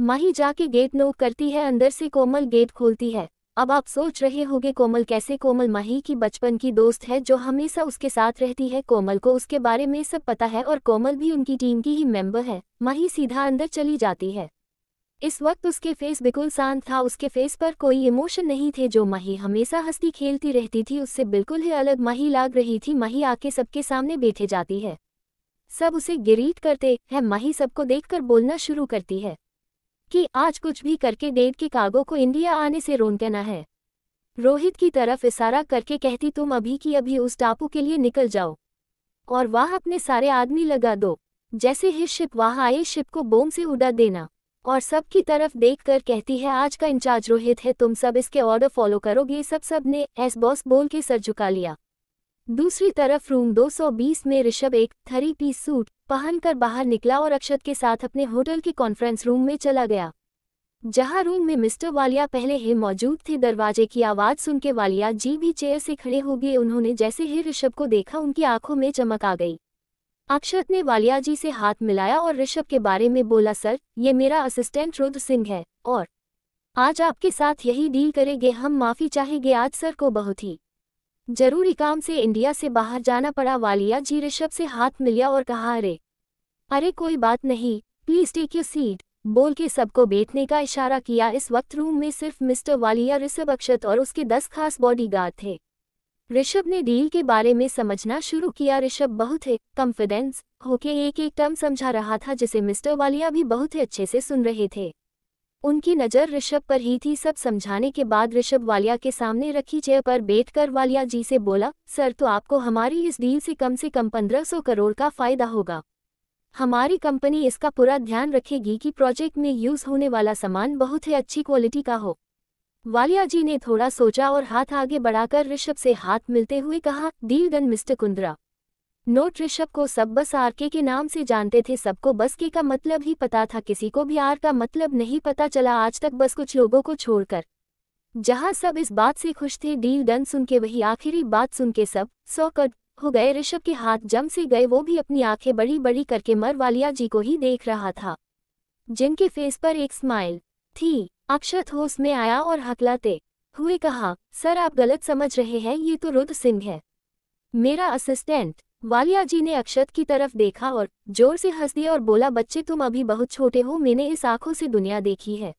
माही जाके गेट नोक करती है अंदर से कोमल गेट खोलती है अब आप सोच रहे होंगे कोमल कैसे कोमल माही की बचपन की दोस्त है जो हमेशा उसके साथ रहती है कोमल को उसके बारे में सब पता है और कोमल भी उनकी टीम की ही मेंबर है माही सीधा अंदर चली जाती है इस वक्त उसके फेस बिल्कुल शांत था उसके फेस पर कोई इमोशन नहीं थे जो माही हमेशा हंसती खेलती रहती थी उससे बिल्कुल ही अलग माही लाग रही थी माही आके सबके सामने बैठे जाती है सब उसे गिरीट करते हैं माही सबको देखकर बोलना शुरू करती है कि आज कुछ भी करके डेड के कागो को इंडिया आने से रोन है रोहित की तरफ इशारा करके कहती तुम अभी की अभी उस टापू के लिए निकल जाओ और वह अपने सारे आदमी लगा दो जैसे ही शिप वहाँ आए शिप को बोम से उड़ा देना और सब की तरफ देख कर कहती है आज का इंचार्ज रोहित है तुम सब इसके ऑर्डर फॉलो करोगे सब सब ने एस बॉस बोल के सर झुका लिया दूसरी तरफ रूम 220 में ऋषभ एक थरी पीस सूट पहनकर बाहर निकला और अक्षत के साथ अपने होटल के कॉन्फ्रेंस रूम में चला गया जहां रूम में मिस्टर वालिया पहले ही मौजूद थे दरवाजे की आवाज़ सुन के वालिया जी भी चेयर से खड़े हो गए उन्होंने जैसे ही ऋषभ को देखा उनकी आंखों में चमक आ गई अक्षत ने वालिया जी से हाथ मिलाया और ऋषभ के बारे में बोला सर ये मेरा असिस्टेंट रुद्र सिंह है और आज आपके साथ यही डील करेंगे हम माफ़ी चाहेंगे आज सर को बहुत ही जरूरी काम से इंडिया से बाहर जाना पड़ा वालिया जी ऋषभ से हाथ मिलिया और कहा अरे अरे कोई बात नहीं प्लीज टेक योर सीट बोल के सबको बैठने का इशारा किया इस वक्त रूम में सिर्फ मिस्टर वालिया ऋषभ अक्षत और उसके दस खास बॉडीगार्ड थे ऋषभ ने डील के बारे में समझना शुरू किया ऋषभ बहुत ही कॉन्फिडेंस होके एक एक टर्म समझा रहा था जिसे मिस्टर वालिया भी बहुत ही अच्छे से सुन रहे थे उनकी नज़र ऋषभ पर ही थी सब समझाने के बाद ऋषभ वालिया के सामने रखी चेयर पर बैठकर वालिया जी से बोला सर तो आपको हमारी इस डील से कम से कम पंद्रह सौ करोड़ का फ़ायदा होगा हमारी कंपनी इसका पूरा ध्यान रखेगी कि प्रोजेक्ट में यूज़ होने वाला सामान बहुत ही अच्छी क्वालिटी का हो वालिया जी ने थोड़ा सोचा और हाथ आगे बढ़ाकर ऋषभ से हाथ मिलते हुए कहा डील डन मिस्टर कुंद्रा नोट ऋषभ को सब बस आरके के नाम से जानते थे सबको बस के का मतलब ही पता था किसी को भी आर का मतलब नहीं पता चला आज तक बस कुछ लोगों को छोड़कर जहां सब इस बात से खुश थे डील डन सुन के वही आखिरी बात सुन के सब सौ हो गए ऋषभ के हाथ जम से गए वो भी अपनी आंखें बड़ी बड़ी करके मरवालिया जी को ही देख रहा था जिनके फेस पर एक स्माइल थी अक्षत होश में आया और हकलाते हुए कहा सर आप गलत समझ रहे हैं ये तो रुद्र सिंह है मेरा असिस्टेंट वालिया जी ने अक्षत की तरफ देखा और जोर से हंस दिया और बोला बच्चे तुम अभी बहुत छोटे हो मैंने इस आंखों से दुनिया देखी है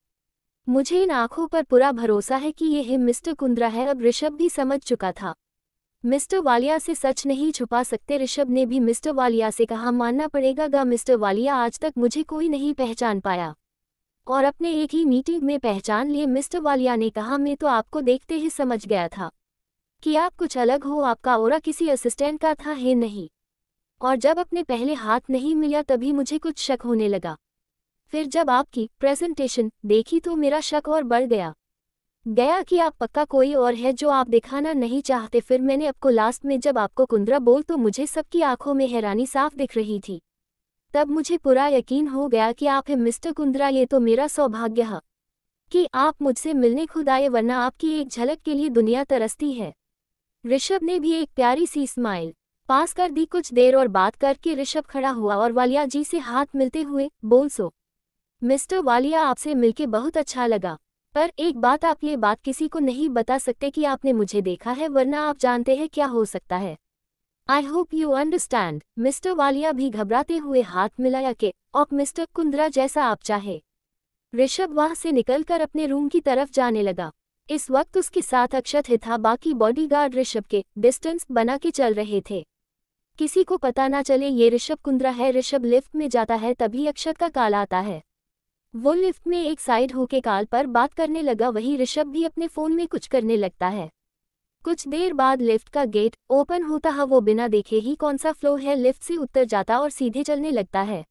मुझे इन आंखों पर पूरा भरोसा है कि यह मिस्टर कुंद्रा है अब ऋषभ भी समझ चुका था मिस्टर वालिया से सच नहीं छुपा सकते ऋषभ ने भी मिस्टर वालिया से कहा मानना पड़ेगा गा मिस्टर वालिया आज तक मुझे कोई नहीं पहचान पाया और अपने एक ही मीटिंग में पहचान लिए मिस्टर वालिया ने कहा मैं तो आपको देखते ही समझ गया था कि आप कुछ अलग हो आपका ओरा किसी असिस्टेंट का था है नहीं और जब अपने पहले हाथ नहीं मिला तभी मुझे कुछ शक होने लगा फिर जब आपकी प्रेजेंटेशन देखी तो मेरा शक और बढ़ गया गया कि आप पक्का कोई और है जो आप दिखाना नहीं चाहते फिर मैंने आपको लास्ट में जब आपको कुंद्रा बोल तो मुझे सबकी आंखों में हैरानी साफ दिख रही थी तब मुझे पूरा यकीन हो गया कि आप है मिस्टर कुंद्रा ये तो मेरा सौभाग्य है कि आप मुझसे मिलने खुद आए वरना आपकी एक झलक के लिए दुनिया तरसती है ऋषभ ने भी एक प्यारी सी स्माइल पास कर दी कुछ देर और बात करके ऋषभ खड़ा हुआ और वालिया जी से हाथ मिलते हुए बोल सो मिस्टर वालिया आपसे मिलके बहुत अच्छा लगा पर एक बात आप ये बात किसी को नहीं बता सकते कि आपने मुझे देखा है वरना आप जानते हैं क्या हो सकता है I hope you understand mister Walia भी घबराते हुए हाथ मिलाया के और मिस्टर कुंद्रा जैसा आप चाहे ऋषभ वहां से निकलकर अपने रूम की तरफ जाने लगा इस वक्त उसके साथ अक्षत हिथा बाकी बॉडीगार्ड ऋषभ के डिस्टेंस बना के चल रहे थे किसी को पता ना चले ये ऋषभ कुंद्रा है ऋषभ लिफ्ट में जाता है तभी अक्षत का काल आता है वो लिफ्ट में एक साइड होके काल पर बात करने लगा वही ऋषभ भी अपने फ़ोन में कुछ करने लगता है कुछ देर बाद लिफ्ट का गेट ओपन होता है वो बिना देखे ही कौन सा फ्लोर है लिफ्ट से उतर जाता और सीधे चलने लगता है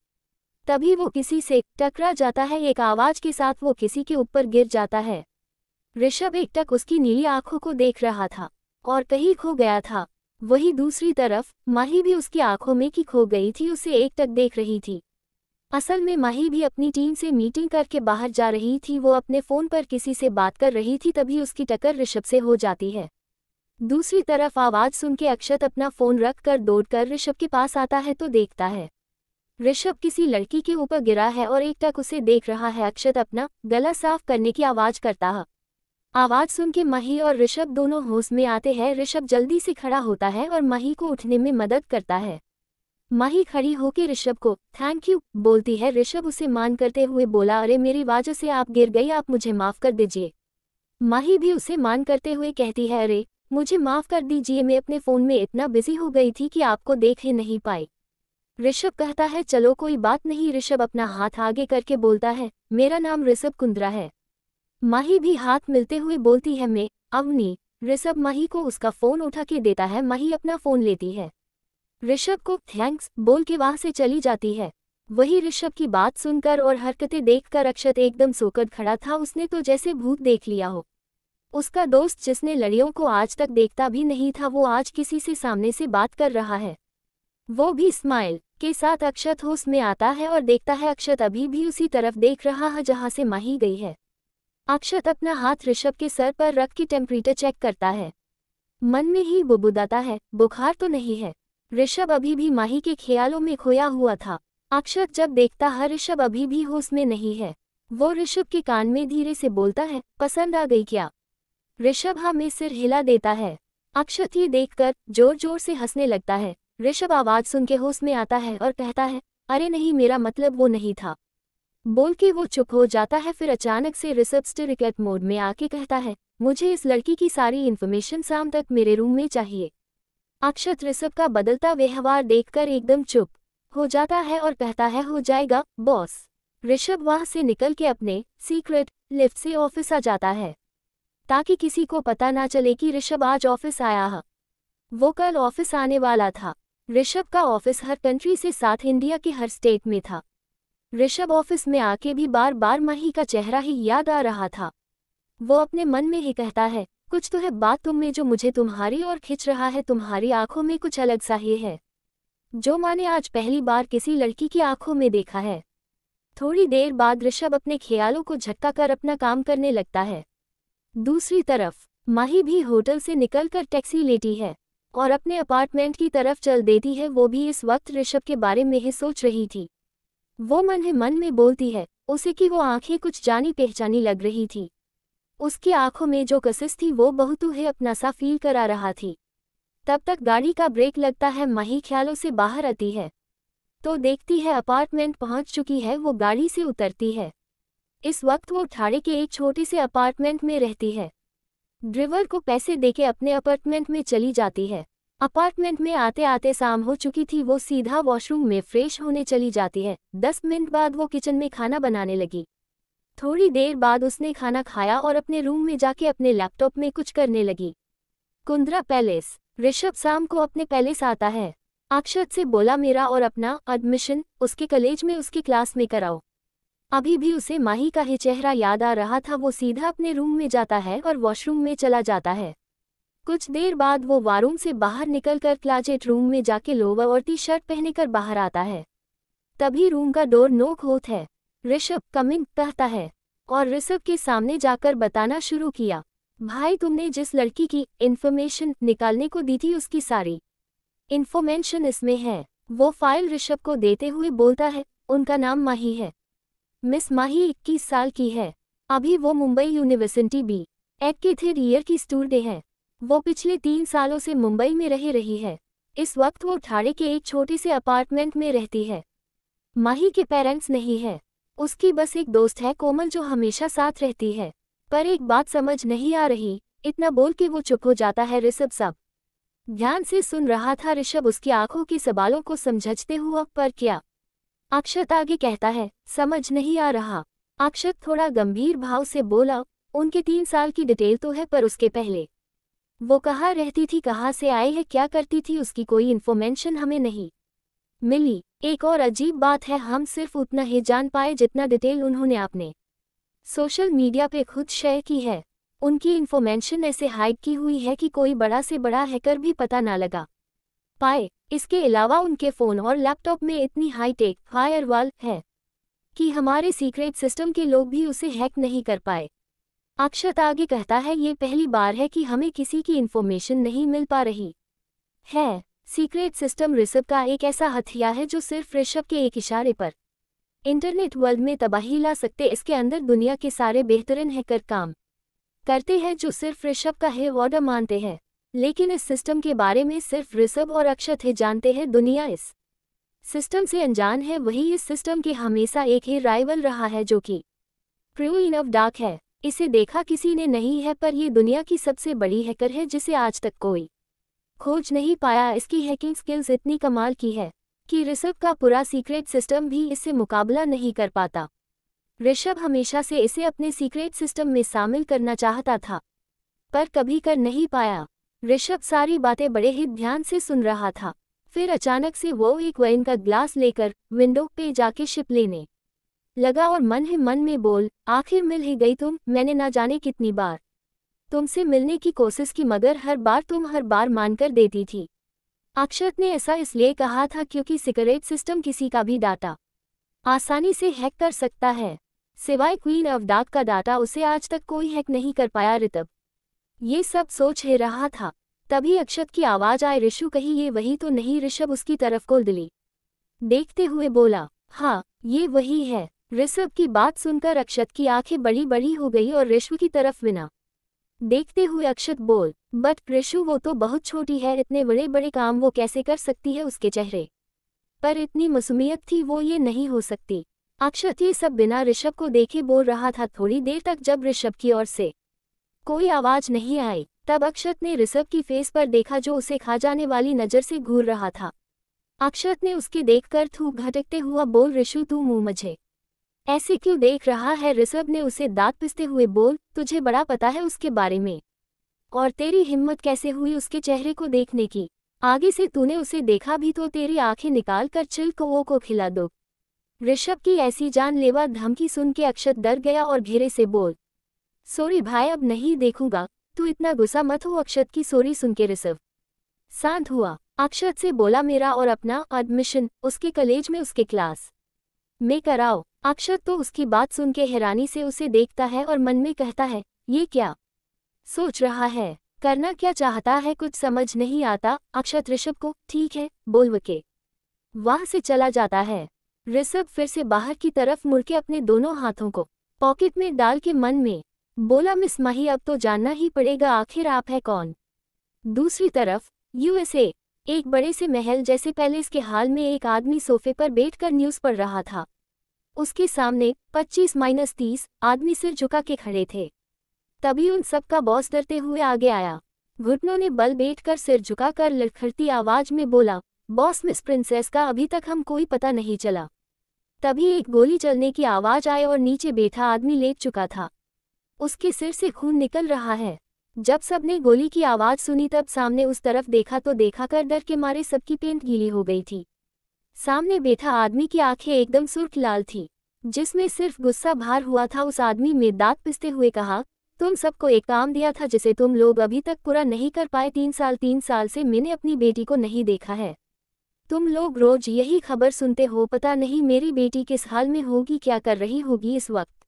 तभी वो किसी से टकरा जाता है एक आवाज़ के साथ वो किसी के ऊपर गिर जाता है ऋषभ एकटक उसकी नीली आंखों को देख रहा था और कहीं खो गया था वही दूसरी तरफ माही भी उसकी आंखों में की खो गई थी उसे एकटक देख रही थी असल में माही भी अपनी टीम से मीटिंग करके बाहर जा रही थी वो अपने फ़ोन पर किसी से बात कर रही थी तभी उसकी टक्कर ऋषभ से हो जाती है दूसरी तरफ आवाज़ सुन के अक्षत अपना फ़ोन रख कर दौड़ कर ऋषभ के पास आता है तो देखता है ऋषभ किसी लड़की के ऊपर गिरा है और एकटक उसे देख रहा है अक्षत अपना गला साफ करने की आवाज़ करता है आवाज सुन के मही और ऋषभ दोनों होश में आते हैं ऋषभ जल्दी से खड़ा होता है और मही को उठने में मदद करता है मही खड़ी होकर ऋषभ को थैंक यू बोलती है ऋषभ उसे मान करते हुए बोला अरे मेरी वजह से आप गिर गई आप मुझे माफ कर दीजिए मही भी उसे मान करते हुए कहती है अरे मुझे माफ कर दीजिए मैं अपने फोन में इतना बिजी हो गई थी कि आपको देख ही नहीं पाई ऋषभ कहता है चलो कोई बात नहीं ऋषभ अपना हाथ आगे करके बोलता है मेरा नाम ऋषभ कुंद्रा है माही भी हाथ मिलते हुए बोलती है मैं अवनी ऋषभ माही को उसका फोन उठा के देता है माही अपना फोन लेती है ऋषभ को थैंक्स बोल के वहां से चली जाती है वही ऋषभ की बात सुनकर और हरकतें देखकर अक्षत एकदम सोकर खड़ा था उसने तो जैसे भूत देख लिया हो उसका दोस्त जिसने लड़ियों को आज तक देखता भी नहीं था वो आज किसी से सामने से बात कर रहा है वो भी स्माइल के साथ अक्षत होश में आता है और देखता है अक्षत अभी भी उसी तरफ देख रहा है जहां से माही गई है अक्षत अपना हाथ ऋषभ के सर पर रख के टेम्परेचर चेक करता है मन में ही बुबुदाता है बुखार तो नहीं है ऋषभ अभी भी माही के ख्यालों में खोया हुआ था अक्षत जब देखता है ऋषभ अभी भी होश में नहीं है वो ऋषभ के कान में धीरे से बोलता है पसंद आ गई क्या ऋषभ हा में सिर हिला देता है अक्षत ये देखकर जोर जोर से हंसने लगता है ऋषभ आवाज सुन के होश में आता है और कहता है अरे नहीं मेरा मतलब वो नहीं था बोल के वो चुप हो जाता है फिर अचानक से रिकेट मोड में आके कहता है मुझे इस लड़की की सारी इन्फॉर्मेशन शाम तक मेरे रूम में चाहिए अक्षत ऋषभ का बदलता व्यवहार देखकर एकदम चुप हो जाता है और कहता है हो जाएगा बॉस ऋषभ वहां से निकल के अपने सीक्रेट लिफ्ट से ऑफिस आ जाता है ताकि किसी को पता ना चले कि ऋषभ आज ऑफिस आया है वो कल ऑफिस आने वाला था ऋषभ का ऑफिस हर कंट्री से साथ इंडिया के हर स्टेट में था ऋषभ ऑफिस में आके भी बार बार माही का चेहरा ही याद आ रहा था वो अपने मन में ही कहता है कुछ तो है बात तुम में जो मुझे तुम्हारी और खिंच रहा है तुम्हारी आंखों में कुछ अलग सा ही है जो माने आज पहली बार किसी लड़की की आंखों में देखा है थोड़ी देर बाद ऋषभ अपने ख्यालों को झटका कर अपना काम करने लगता है दूसरी तरफ माही भी होटल से निकलकर टैक्सी लेती है और अपने अपार्टमेंट की तरफ चल देती है वो भी इस वक्त ऋषभ के बारे में ही सोच रही थी वो मन ही मन में बोलती है उसे कि वो आंखें कुछ जानी पहचानी लग रही थी उसकी आंखों में जो कसिस थी वो बहुत ही अपना सा फील करा रहा थी तब तक गाड़ी का ब्रेक लगता है मही ख्यालों से बाहर आती है तो देखती है अपार्टमेंट पहुंच चुकी है वो गाड़ी से उतरती है इस वक्त वो ठाड़े के एक छोटे से अपार्टमेंट में रहती है ड्राइवर को पैसे देके अपने अपार्टमेंट में चली जाती है अपार्टमेंट में आते आते शाम हो चुकी थी वो सीधा वॉशरूम में फ्रेश होने चली जाती है दस मिनट बाद वो किचन में खाना बनाने लगी थोड़ी देर बाद उसने खाना खाया और अपने रूम में जाके अपने लैपटॉप में कुछ करने लगी कुंद्रा पैलेस ऋषभ शाम को अपने पैलेस आता है अक्षत से बोला मेरा और अपना एडमिशन उसके कॉलेज में उसकी क्लास में कराओ अभी भी उसे माही का ही चेहरा याद आ रहा था वो सीधा अपने रूम में जाता है और वॉशरूम में चला जाता है कुछ देर बाद वो वारूम से बाहर निकलकर क्लाजेट रूम में जाके लोवर और टी शर्ट पहने कर बाहर आता है तभी रूम का डोर नोक होत है ऋषभ कमिंग कहता है और ऋषभ के सामने जाकर बताना शुरू किया भाई तुमने जिस लड़की की इन्फॉर्मेशन निकालने को दी थी उसकी सारी इन्फॉर्मेशन इसमें है वो फाइल ऋषभ को देते हुए बोलता है उनका नाम माही है मिस माही इक्कीस साल की है अभी वो मुंबई यूनिवर्सिटी बी एक्के थे रियर ईयर की स्टूडेंट हैं वो पिछले तीन सालों से मुंबई में रह रही है इस वक्त वो ठाड़े के एक छोटे से अपार्टमेंट में रहती है माही के पेरेंट्स नहीं है उसकी बस एक दोस्त है कोमल जो हमेशा साथ रहती है पर एक बात समझ नहीं आ रही इतना बोल के वो चुप हो जाता है ऋषभ सब ध्यान से सुन रहा था ऋषभ उसकी आंखों के सवालों को समझते हुआ पर क्या अक्षत आगे कहता है समझ नहीं आ रहा अक्षत थोड़ा गंभीर भाव से बोला उनके तीन साल की डिटेल तो है पर उसके पहले वो कहाँ रहती थी कहाँ से आई है क्या करती थी उसकी कोई इन्फॉर्मेशन हमें नहीं मिली एक और अजीब बात है हम सिर्फ उतना ही जान पाए जितना डिटेल उन्होंने आपने सोशल मीडिया पे खुद शेयर की है उनकी इन्फॉर्मेशन ऐसे हाइड की हुई है कि कोई बड़ा से बड़ा हैकर भी पता ना लगा पाए इसके अलावा उनके फ़ोन और लैपटॉप में इतनी हाई टेक फायरवाल है कि हमारे सीक्रेट सिस्टम के लोग भी उसे हैक नहीं कर पाए अक्षत आगे कहता है ये पहली बार है कि हमें किसी की इन्फॉर्मेशन नहीं मिल पा रही है सीक्रेट सिस्टम ऋषभ का एक ऐसा हथियार है जो सिर्फ ऋषभ के एक इशारे पर इंटरनेट वर्ल्ड में तबाही ला सकते इसके अंदर दुनिया के सारे बेहतरीन हैकर काम करते हैं जो सिर्फ ऋषभ का है वॉर्डर मानते हैं लेकिन इस सिस्टम के बारे में सिर्फ ऋषभ और अक्षत ही जानते हैं दुनिया इस सिस्टम से अनजान है वही इस सिस्टम के हमेशा एक ही राइवल रहा है जो कि इन ऑफ डार्क है इसे देखा किसी ने नहीं है पर यह दुनिया की सबसे बड़ी हैकर है जिसे आज तक कोई खोज नहीं पाया इसकी हैकिंग स्किल्स इतनी कमाल की है कि ऋषभ का पूरा सीक्रेट सिस्टम भी इससे मुकाबला नहीं कर पाता ऋषभ हमेशा से इसे अपने सीक्रेट सिस्टम में शामिल करना चाहता था पर कभी कर नहीं पाया ऋषभ सारी बातें बड़े ही ध्यान से सुन रहा था फिर अचानक से वो एक वैन का ग्लास लेकर विंडो पे जाके शिप लेने लगा और मन ही मन में बोल आखिर मिल ही गई तुम मैंने ना जाने कितनी बार तुमसे मिलने की कोशिश की मगर हर बार तुम हर बार मानकर देती थी अक्षत ने ऐसा इसलिए कहा था क्योंकि सिगरेट सिस्टम किसी का भी डाटा आसानी से हैक कर सकता है सिवाय क्वीन ऑफ डाक का डाटा उसे आज तक कोई हैक नहीं कर पाया ऋतब ये सब सोच ही रहा था तभी अक्षत की आवाज़ आए ऋषु कही ये वही तो नहीं ऋषभ उसकी तरफ को दिली देखते हुए बोला हाँ ये वही है ऋषभ की बात सुनकर अक्षत की आंखें बड़ी बड़ी हो गई और ऋषु की तरफ बिना देखते हुए अक्षत बोल बट ऋषु वो तो बहुत छोटी है इतने बड़े बड़े काम वो कैसे कर सकती है उसके चेहरे पर इतनी मसूमियत थी वो ये नहीं हो सकती अक्षत ये सब बिना ऋषभ को देखे बोल रहा था थोड़ी देर तक जब ऋषभ की ओर से कोई आवाज नहीं आई तब अक्षत ने ऋषभ की फेस पर देखा जो उसे खा जाने वाली नजर से घूर रहा था अक्षत ने उसके देखकर थू घटकते हुआ बोल ऋषु तू मुंह मझे ऐसे क्यों देख रहा है ऋषभ ने उसे दांत पिसते हुए बोल तुझे बड़ा पता है उसके बारे में और तेरी हिम्मत कैसे हुई उसके चेहरे को देखने की आगे से तूने उसे देखा भी तो तेरी आंखें निकाल कर चिल कौओ को खिला दो ऋषभ की ऐसी जानलेवा धमकी सुन के अक्षत डर गया और घेरे से बोल सोरी भाई अब नहीं देखूंगा तू इतना गुस्सा मत हो अक्षत की सोरी सुन के ऋषभ शांत हुआ अक्षत से बोला मेरा और अपना एडमिशन उसके कॉलेज में उसके क्लास में कराओ अक्षर तो उसकी बात सुन के हैरानी से उसे देखता है और मन में कहता है ये क्या सोच रहा है करना क्या चाहता है कुछ समझ नहीं आता अक्षत ऋषभ को ठीक है बोल वके वहां से चला जाता है ऋषभ फिर से बाहर की तरफ मुड़के अपने दोनों हाथों को पॉकेट में डाल के मन में बोला मिस माही अब तो जानना ही पड़ेगा आखिर आप है कौन दूसरी तरफ यूएसए एक बड़े से महल जैसे पैलेस के हाल में एक आदमी सोफे पर बैठकर न्यूज़ पढ़ रहा था उसके सामने 25 माइनस तीस आदमी सिर झुका के खड़े थे तभी उन सबका बॉस डरते हुए आगे आया घुटनों ने बल बैठ कर सिर झुकाकर लड़खड़ती आवाज में बोला बॉस मिस प्रिंसेस का अभी तक हम कोई पता नहीं चला तभी एक गोली चलने की आवाज आए और नीचे बैठा आदमी लेट चुका था उसके सिर से खून निकल रहा है जब सबने गोली की आवाज सुनी तब सामने उस तरफ देखा तो देखा कर डर के मारे सबकी पेंट गीली हो गई थी सामने बैठा आदमी की आंखें एकदम सुर्ख लाल थीं जिसमें सिर्फ गुस्सा भार हुआ था उस आदमी ने दांत पिसते हुए कहा तुम सबको एक काम दिया था जिसे तुम लोग अभी तक पूरा नहीं कर पाए तीन साल तीन साल से मैंने अपनी बेटी को नहीं देखा है तुम लोग रोज यही खबर सुनते हो पता नहीं मेरी बेटी किस हाल में होगी क्या कर रही होगी इस वक्त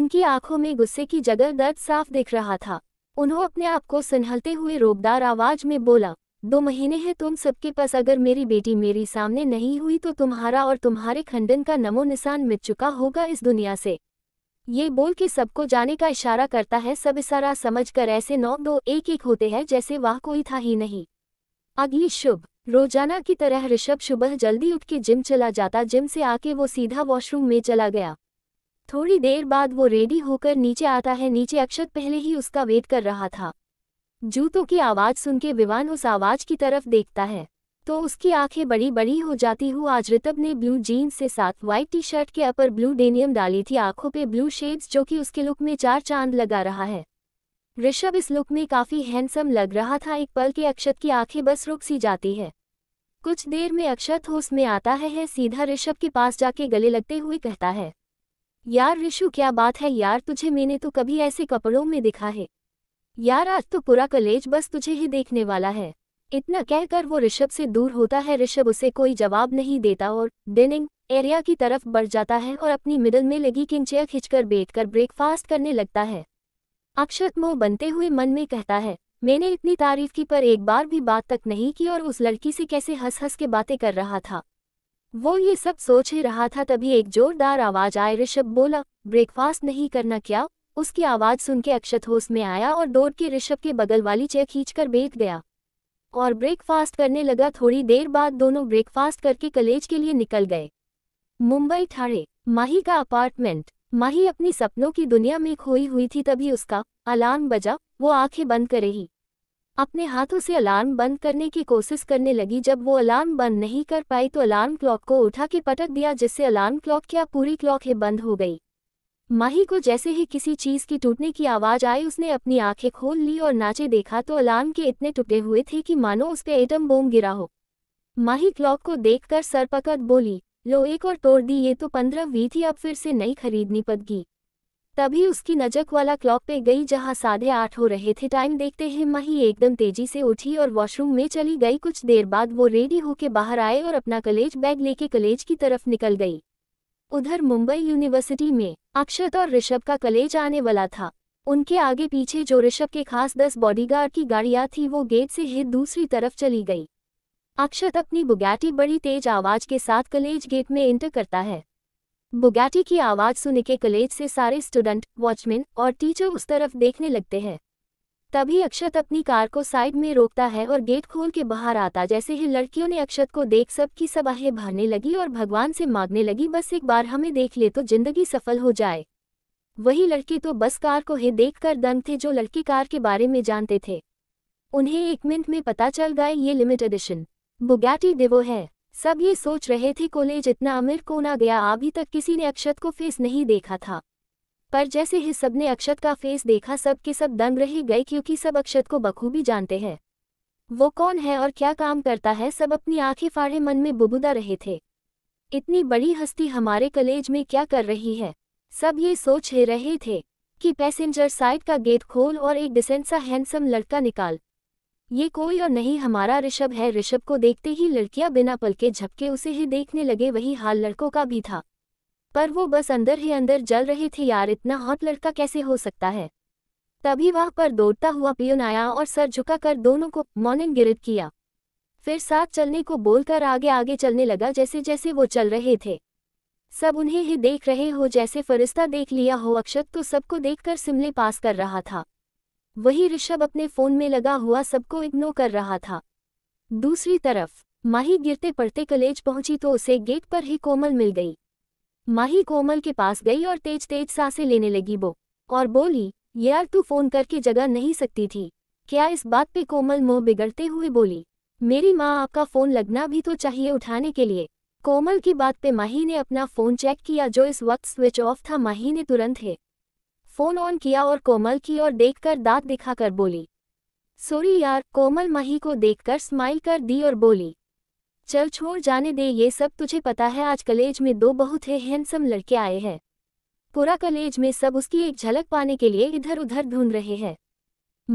उनकी आंखों में गुस्से की जगह दर्द साफ दिख रहा था उन्होंने अपने आप को संभलते हुए रोबदार आवाज में बोला दो महीने हैं तुम सबके पास अगर मेरी बेटी मेरी सामने नहीं हुई तो तुम्हारा और तुम्हारे खंडन का नमो निशान मिट चुका होगा इस दुनिया से ये बोल के सबको जाने का इशारा करता है सब इशारा समझ कर ऐसे नौ दो एक एक होते हैं जैसे वाह कोई था ही नहीं अगली शुभ रोजाना की तरह ऋषभ सुबह जल्दी उठ के जिम चला जाता जिम से आके वो सीधा वॉशरूम में चला गया थोड़ी देर बाद वो रेडी होकर नीचे आता है नीचे अक्षत पहले ही उसका वेट कर रहा था जूतों की आवाज़ सुन के विवान उस आवाज़ की तरफ देखता है तो उसकी आंखें बड़ी बड़ी हो जाती हूँ आज ऋतभ ने ब्लू जीन्स से साथ व्हाइट टी शर्ट के अपर ब्लू डेनियम डाली थी आंखों पे ब्लू शेड्स जो कि उसके लुक में चार चांद लगा रहा है ऋषभ इस लुक में काफ़ी हैंडसम लग रहा था एक पल के अक्षत की आंखें बस रुक सी जाती है कुछ देर में अक्षत होश में आता है, है सीधा ऋषभ के पास जाके गले लगते हुए कहता है यार ऋषु क्या बात है यार तुझे मैंने तो कभी ऐसे कपड़ों में दिखा है यार आज तो पूरा कलेज बस तुझे ही देखने वाला है इतना कहकर वो ऋषभ से दूर होता है ऋषभ उसे कोई जवाब नहीं देता और डिनिंग एरिया की तरफ बढ़ जाता है और अपनी मिडल में लगी किंग चेयर खिंचकर बैठकर ब्रेकफास्ट करने लगता है अक्षत मोह बनते हुए मन में कहता है मैंने इतनी तारीफ की पर एक बार भी बात तक नहीं की और उस लड़की से कैसे हंस हंस के बातें कर रहा था वो ये सब सोच ही रहा था तभी एक जोरदार आवाज आए ऋषभ बोला ब्रेकफास्ट नहीं करना क्या उसकी आवाज़ सुन के अक्षत होश में आया और डोर के ऋषभ के बगल वाली चेयर खींचकर बैठ गया और ब्रेकफास्ट करने लगा थोड़ी देर बाद दोनों ब्रेकफास्ट करके कलेज के लिए निकल गए मुंबई ठाणे माही का अपार्टमेंट माही अपनी सपनों की दुनिया में खोई हुई थी तभी उसका अलार्म बजा वो आंखें बंद कर रही अपने हाथों से अलार्म बंद करने की कोशिश करने लगी जब वो अलार्म बंद नहीं कर पाई तो अलार्म क्लॉक को उठा के पटक दिया जिससे अलार्म क्लॉक क्या पूरी क्लॉक ही बंद हो गई माही को जैसे ही किसी चीज की टूटने की आवाज आई उसने अपनी आंखें खोल ली और नाचे देखा तो अलार्म के इतने टुटे हुए थे कि मानो उस पर एटम बोम गिरा हो माही क्लॉक को देखकर सर पकड़ बोली लो एक और तोड़ दी ये तो पंद्रह वी थी अब फिर से नई खरीदनी पड़गी तभी उसकी नजक वाला क्लॉक पे गई जहां साढ़े आठ हो रहे थे टाइम देखते ही माही एकदम तेजी से उठी और वॉशरूम में चली गई कुछ देर बाद वो रेडी होके बाहर आए और अपना कलेज बैग लेके कलेज की तरफ निकल गई उधर मुंबई यूनिवर्सिटी में अक्षत और ऋषभ का कलेज आने वाला था उनके आगे पीछे जो ऋषभ के खास दस बॉडीगार्ड की गाड़ियां थी वो गेट से ही दूसरी तरफ चली गई अक्षत अपनी बुगैटी बड़ी तेज आवाज के साथ कलेज गेट में एंटर करता है बुगैटी की आवाज सुन के कलेज से सारे स्टूडेंट वॉचमैन और टीचर उस तरफ देखने लगते हैं तभी अक्षत अपनी कार को साइड में रोकता है और गेट खोल के बाहर आता जैसे ही लड़कियों ने अक्षत को देख सब की सब आहें भरने लगी और भगवान से मांगने लगी बस एक बार हमें देख ले तो जिंदगी सफल हो जाए वही लड़के तो बस कार को ही देख कर दम थे जो लड़के कार के बारे में जानते थे उन्हें एक मिनट में पता चल गए ये लिमिट एडिशन बुगैटी डिवो है सब ये सोच रहे थे कॉलेज इतना अमीर कौन आ गया अभी तक किसी ने अक्षत को फेस नहीं देखा था पर जैसे ही सबने अक्षत का फेस देखा सब के सब दंग रह गए क्योंकि सब अक्षत को बखूबी जानते हैं वो कौन है और क्या काम करता है सब अपनी आंखें फाड़े मन में बुबुदा रहे थे इतनी बड़ी हस्ती हमारे कलेज में क्या कर रही है सब ये सोच रहे थे कि पैसेंजर साइड का गेट खोल और एक डिसेंसा हैंडसम लड़का निकाल ये कोई और नहीं हमारा ऋषभ है ऋषभ को देखते ही लड़कियां बिना पलके झपके उसे ही देखने लगे वही हाल लड़कों का भी था पर वो बस अंदर ही अंदर जल रही थी यार इतना हॉट लड़का कैसे हो सकता है तभी वह पर दौड़ता हुआ पियोन आया और सर झुकाकर दोनों को मॉर्निंग गिरित किया फिर साथ चलने को बोलकर आगे आगे चलने लगा जैसे जैसे वो चल रहे थे सब उन्हें ही देख रहे हो जैसे फरिश्ता देख लिया हो अक्षत तो सबको देखकर सिमले पास कर रहा था वही ऋषभ अपने फोन में लगा हुआ सबको इग्नोर कर रहा था दूसरी तरफ माही गिरते पड़ते कलेज पहुंची तो उसे गेट पर ही कोमल मिल गई माही कोमल के पास गई और तेज तेज सांसें लेने लगी वो और बोली यार तू फोन करके जगा नहीं सकती थी क्या इस बात पे कोमल मुंह बिगड़ते हुए बोली मेरी माँ आपका फोन लगना भी तो चाहिए उठाने के लिए कोमल की बात पे माही ने अपना फोन चेक किया जो इस वक्त स्विच ऑफ था माही ने तुरंत है फोन ऑन किया और कोमल की ओर देखकर दांत दिखाकर बोली सॉरी यार कोमल माही को देखकर स्माइल कर दी और बोली चल छोड़ जाने दे ये सब तुझे पता है आज कलेज में दो बहुत ही हैंडसम लड़के आए हैं पूरा कलेज में सब उसकी एक झलक पाने के लिए इधर उधर ढूंढ रहे हैं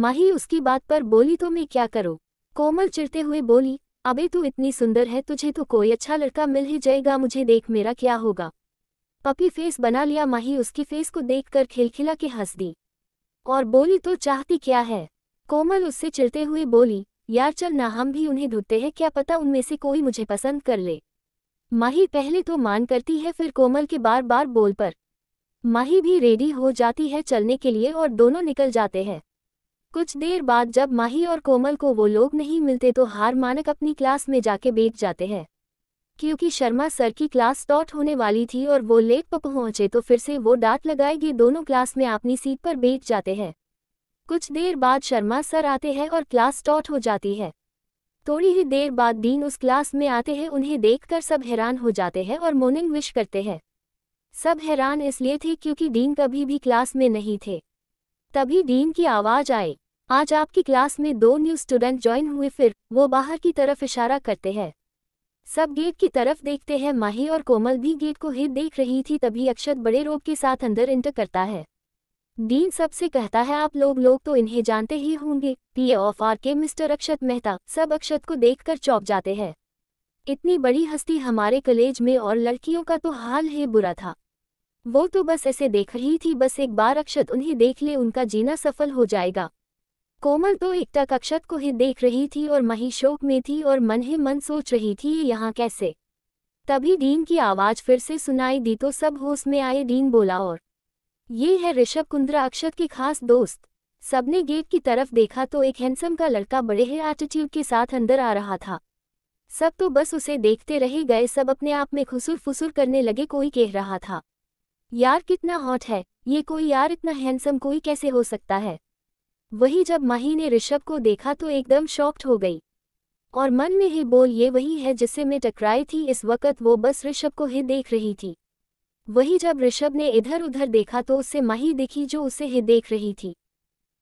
माही उसकी बात पर बोली तो मैं क्या करूँ कोमल चिरते हुए बोली अबे तू इतनी सुंदर है तुझे तो कोई अच्छा लड़का मिल ही जाएगा मुझे देख मेरा क्या होगा पपी फेस बना लिया माही उसकी फेस को देखकर खिलखिला के हंस दी और बोली तो चाहती क्या है कोमल उससे चिरते हुए बोली यार चल ना हम भी उन्हें ढूंढते हैं क्या पता उनमें से कोई मुझे पसंद कर ले माही पहले तो मान करती है फिर कोमल के बार बार बोल पर माही भी रेडी हो जाती है चलने के लिए और दोनों निकल जाते हैं कुछ देर बाद जब माही और कोमल को वो लोग नहीं मिलते तो हार मानक अपनी क्लास में जाके बैठ जाते हैं क्योंकि शर्मा सर की क्लास स्टॉट होने वाली थी और वो लेट पर पहुंचे तो फिर से वो डांट लगाएगी दोनों क्लास में अपनी सीट पर बैठ जाते हैं कुछ देर बाद शर्मा सर आते हैं और क्लास स्टॉट हो जाती है थोड़ी ही देर बाद डीन उस क्लास में आते हैं उन्हें देखकर सब हैरान हो जाते हैं और मॉर्निंग विश करते हैं सब हैरान इसलिए थे क्योंकि डीन कभी भी क्लास में नहीं थे तभी डीन की आवाज़ आई आज आपकी क्लास में दो न्यू स्टूडेंट ज्वाइन हुए फिर वो बाहर की तरफ इशारा करते हैं सब गेट की तरफ देखते हैं माही और कोमल भी गेट को हिट देख रही थी तभी अक्षत बड़े रोग के साथ अंदर इंटर करता है डीन सबसे कहता है आप लोग लोग तो इन्हें जानते ही होंगे PA of R K mister Akshat Mehta सब अक्षत को देखकर चौंक जाते हैं इतनी बड़ी हस्ती हमारे कलेज में और लड़कियों का तो हाल ही बुरा था वो तो बस ऐसे देख रही थी बस एक बार अक्षत उन्हें देख ले उनका जीना सफल हो जाएगा कोमल तो एकटक अक्षत को ही देख रही थी और मही शोक में थी और मन ही मन सोच रही थी ये यहाँ कैसे तभी डीन की आवाज़ फिर से सुनाई दी तो सब होश में आए डीन बोला और ये है ऋषभ कुंद्रा अक्षत की खास दोस्त सबने गेट की तरफ देखा तो एक हैंसम का लड़का बड़े ही एटीट्यूड के साथ अंदर आ रहा था सब तो बस उसे देखते रह गए सब अपने आप में खुसुर फुसुर करने लगे कोई कह रहा था यार कितना हॉट है ये कोई यार इतना हैंडसम कोई कैसे हो सकता है वही जब माही ने ऋषभ को देखा तो एकदम शॉक्ड हो गई और मन में ही बोल ये वही है जिससे मैं टकराई थी इस वक्त वो बस ऋषभ को ही देख रही थी वही जब ऋषभ ने इधर उधर देखा तो उससे माही दिखी जो उसे ही देख रही थी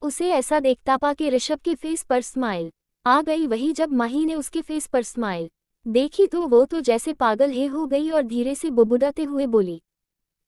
उसे ऐसा देखता पा कि ऋषभ के फेस पर स्माइल आ गई वही जब माही ने उसके फेस पर स्माइल देखी तो वो तो जैसे पागल है हो गई और धीरे से बुबुदाते हुए बोली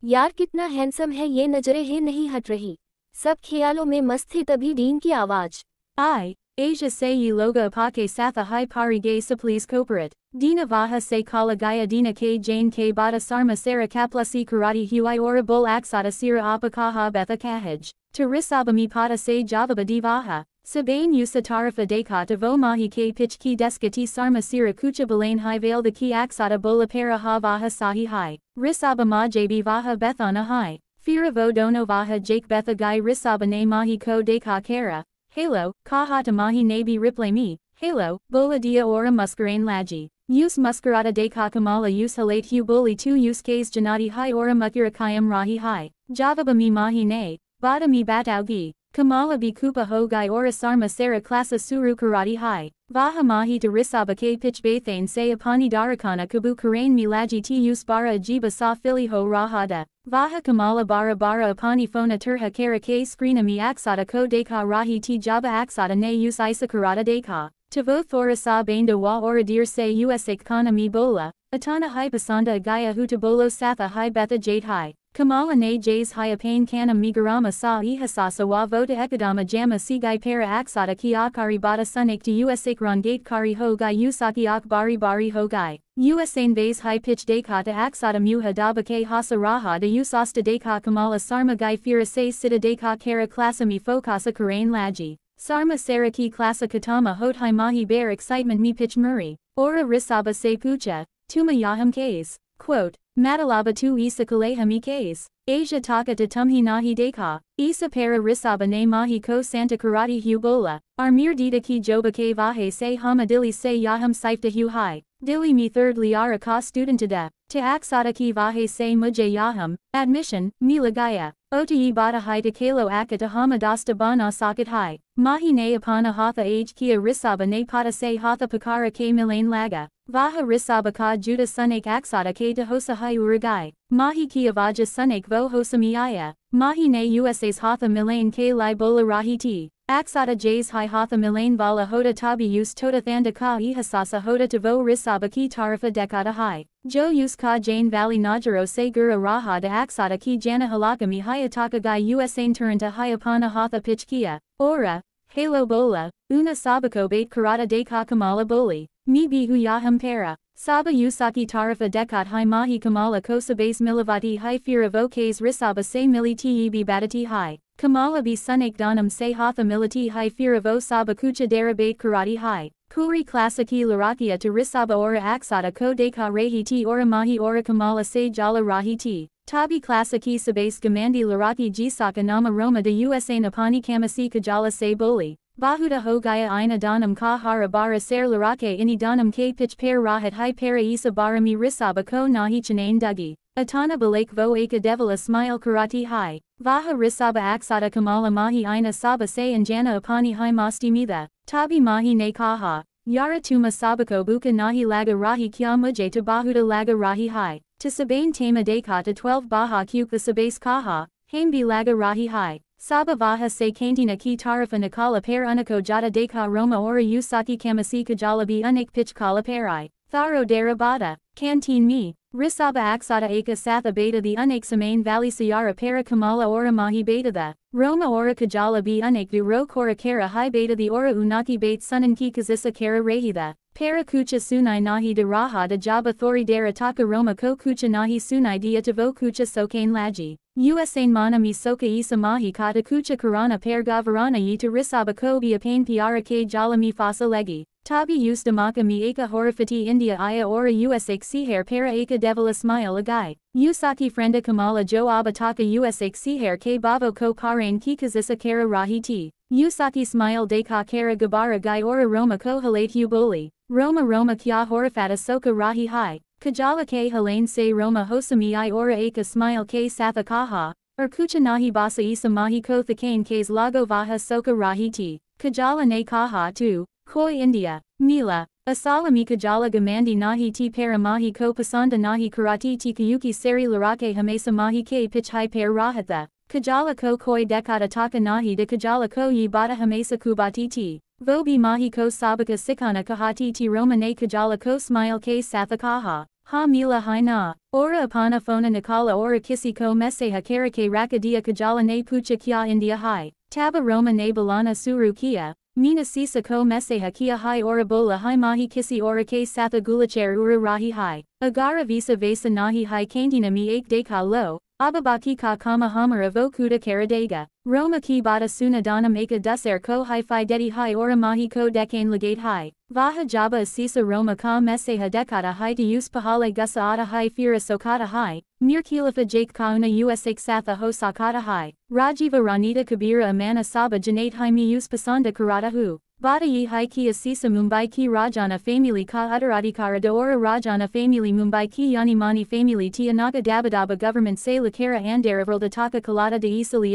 यार कितना हैंडसम है ये नजरे है नहीं हट रही सब ख्यालों में मस्त थे तभी डीन की आवाज आए Asia say ye logo pake साथ hi parige sa सप्लीज कोपरेट Dina Vaha Se Kala Gaya Dina K Jane K Bada Sarma Sara Kaplasi Karati Hui Ora Bol Aksada Sira Apakaha Betha Kahaj, Tarisabami Pada Se Javaba Divaha, Sabane Yusa Tarifa Dekata Vomahi K ki Deskati Sarma Sira Kucha Balane Hai Vale the Ki Aksada Bola Para Ha Vaha Sahi Hai, Risaba Ma JB Vaha Bethana Hai, Firavo Dono Vaha Jake Betha Gai Risaba Ne Mahi Ko Deka Kara, Halo, Kahata Mahi Nabi Ripley Me, Halo, Bola Dia Ora Muscarane Laji. Use muskarata de kakamala use halate hu bully 2 use kase janati hi ora mukirakayam rahi hi, javaba mi mahi ne, bada mi batau kamala bi kupa hogai ora sarma sara klasa suru karate hi, vaha mahi darisaba ke pitch bathane se apani darakana kabu karain milaji ti use bara ajiba sa fili ho rahada, vaha kamala bara bara apani fona turha kara ke screena mi aksada ko deka rahi ti jaba aksada ne use isa karata deka. Tavo wa Aindawa Oradirse USAK Kanami Bola, Atana Hai Basanda gaya Hutabolo Satha Hai Betha Jade Hai, Kamala Ne Jays Hai Apain Kanam Migarama Sa Ihasasa Wa Vota Ekadama Jama Sigai Para Aksata akari Bata Sunak to USAK Rongate Kari Hogai Usaki Akbari Bari Hogai, USAN base Hai Pitch Dekata Aksata Muha Ke Hasa Raha De Usasta Deka Kamala Sarma Gai Firase Sita Deka Kara Klasami Fokasa Karain Laji. Sarma Saraki Klasakatama Hotai Mahi Bear Excitement Me Pitch Murray, Ora Risaba Se Pucha, Tuma Yaham case. quote, Madalaba Tu Isa Kalehami case. Asia Taka Tatumhi Nahi Deka, Isa Para Risaba Ne Mahi Ko Santa Karate Hugola, Armir Dita Ki Joba ke Vahe Se Hama Dili Se Yaham Saifta Hu Hai, Dili Me Third Liara Ka Student adha Te Aksada Ki Vahe Se Mujay Yaham, Admission, Milagaya, Ote Ibata Hai Takalo Akata Hama Bana Sakat Hai. Mahi ne apana hatha age kia risaba ne pata se hatha pakara ke milain laga, vaha risaba ka juda sunak aksada ke dehosa hai urigai, mahi kia vaja sunak vo hosamiaya, mahi ne usas hatha milain ke bola rahiti, aksada jays hai hatha milain vala hoda tabi use tota thanda ka ihasasa hoda tavo risaba ki tarifa dekada hai, jo use ka jain valley najaro se gura raha de aksada ki jana halakami hayataka gai usain turanta hai apana hatha pichkia, Ora, Halo bola, una Sabako bait karata deka kamala boli, mi bihu yaham para, saba yusaki tarifa dekat hi mahi kamala kosa base milavati hi of okes risaba se mili teb batati hi, kamala bi sunak donam se hatha militi hi fira vo saba kucha dara bait karate hi. Puri classiki larakia to risaba ora aksata ko deka rehi ti ora mahi ora kamala se jala rahi ti. Tabi Classiki Sabase Gamandi Laraki Jisaka Nama Roma de USA Napani Kamasi Kajala Se Boli, Bahuda Hogaya Ina Donam Kahara Bara Ser Larake Ini Donam K Pitch Per Rahat Hai Para Isa Barami Risaba Ko Nahi Chanain Dugi, Atana Balake Vo Aka Devala Smile Karati Hai, Vaha Risaba Aksada Kamala Mahi Ina Saba Se Anjana Apani Hai Masti Mitha, Tabi Mahi Ne Kaha, Yara Tuma Sabako Buka Nahi Laga Rahi Kya Muje Tabahuda Laga Rahi Hai to sabane tama deka to 12 baha kuk the sabase kaha, haim Laga rahi hai, sabavaha se kandina ki Tarifa nakala per unako jata deka roma ora yusaki kamasi kajalabi unik pitch kala perai, tharo darabada, canteen me, risaba aksata aka satha beta the unik samain valley sayara para kamala ora mahi beta the, roma ora kajalabi unik du ro kora kara hai beta the ora unaki bait sunan ki kazisa kara rehi the, Para kucha sunai nahi de raha de job autoridera taka roma ko kucha nahi sunai dia tavo kucha sokane laji. Usain manami soka isa mahi kata kucha karana pergavarana yita risaba kobia pain piara ke jalami fasa legi. Tabi usdamaka mi eka horifati India aya ora usake sihar para aka devil ismail agai. Usaki frienda kamala jo abataka usake sihar ke bavo ko karain kikazisa kara rahiti. Yusaki smile deka kara gabara gaiora roma kohalate huboli, roma roma kya horafata soka rahi hai, kajala ke halein se roma hosami iora aka smile ke Or Urkucha nahi basa isa mahi ko thakane kes lago vaha soka rahiti, kajala ne kaha tu, koi India, Mila, asalami kajala gamandi nahi ti para mahi ko pasanda nahi karati ti kayuki seri larake hamesa mahi ke pitch hai per rahatha, Kajala ko koi dekata takanahi de kajala ko bata hamesa kubatiti, vobi mahi ko sabaka sikana kahatiti romane kajala ko smile ke sathakaha, ha mila haina ora apana fona nikala ora kisi ko meseha karake rakadia kajala ne pucha kya india hai. Taba Roma Nabalana Surukia, Mina Sisako Meseha Kia Hai Orabola Hai Mahi Kisi Orake Satha Gulacher rahi Hai, Agara Visa Vesa Nahi Hai Kandina Mi Ake Deka Lo, Ababaki Ka Kama Hamara Vokuda Karadega, Roma Ki Bada Sunadana Meka Duser Ko Hai Fi Hai Ora Mahi Ko Dekane Legate Hai. Vaha jaba asisa roma ka meseha dekata hai deus pahale gusa ata hai fira sokata hai, mirkilifa jake kauna u s satha ho sakata hai, rajiva ranita kabira amana saba janate hai mius pasanda karata hu. Bada hi hai ki asisa Mumbai ki Rajana family ka uttaradikara doora Rajana family Mumbai ki yani mani family ti anaga dabadaba government se lakara andaravaraditaka kalada de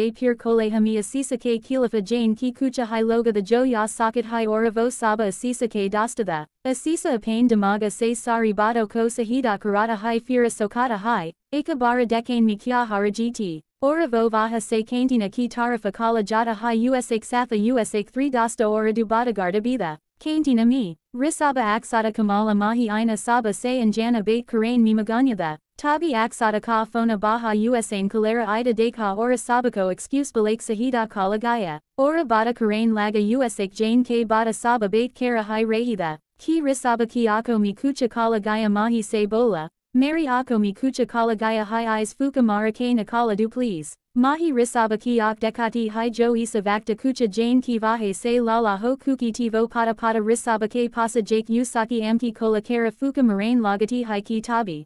a pir kole hami asisa ke kilafa jain ki kucha hai loga the jo ya socket hai ora vo saba asisa ke dastada, asisa apain damaga se sari bado ko sahida karata hai fira sokata hai, bara dekane mikya harajiti. Oravova se cantina ki tarifa kala jata hi usak safa usak 3 dasta ora dubadagarda bitha, cantina mi, risaba aksata kamala mahi ina saba se anjana bait karain ba tabi aksata ka fona baha usain kalera ida deka ora sabako excuse balake sahida kala gaya, ora bada karain laga usak jane k bada saba bait kara hi rehida ki risaba ki ako mikucha kala gaya mahi se bola, Mary ako mikucha kalagaya hi eyes fuka kane akala du please. Mahi risaba ki dekati hi jo isa kucha jane kivahe se lala ho kuki tivo pata pata risaba ke pasa jake usaki amki kola kara fukamarain lagati hi ki tabi.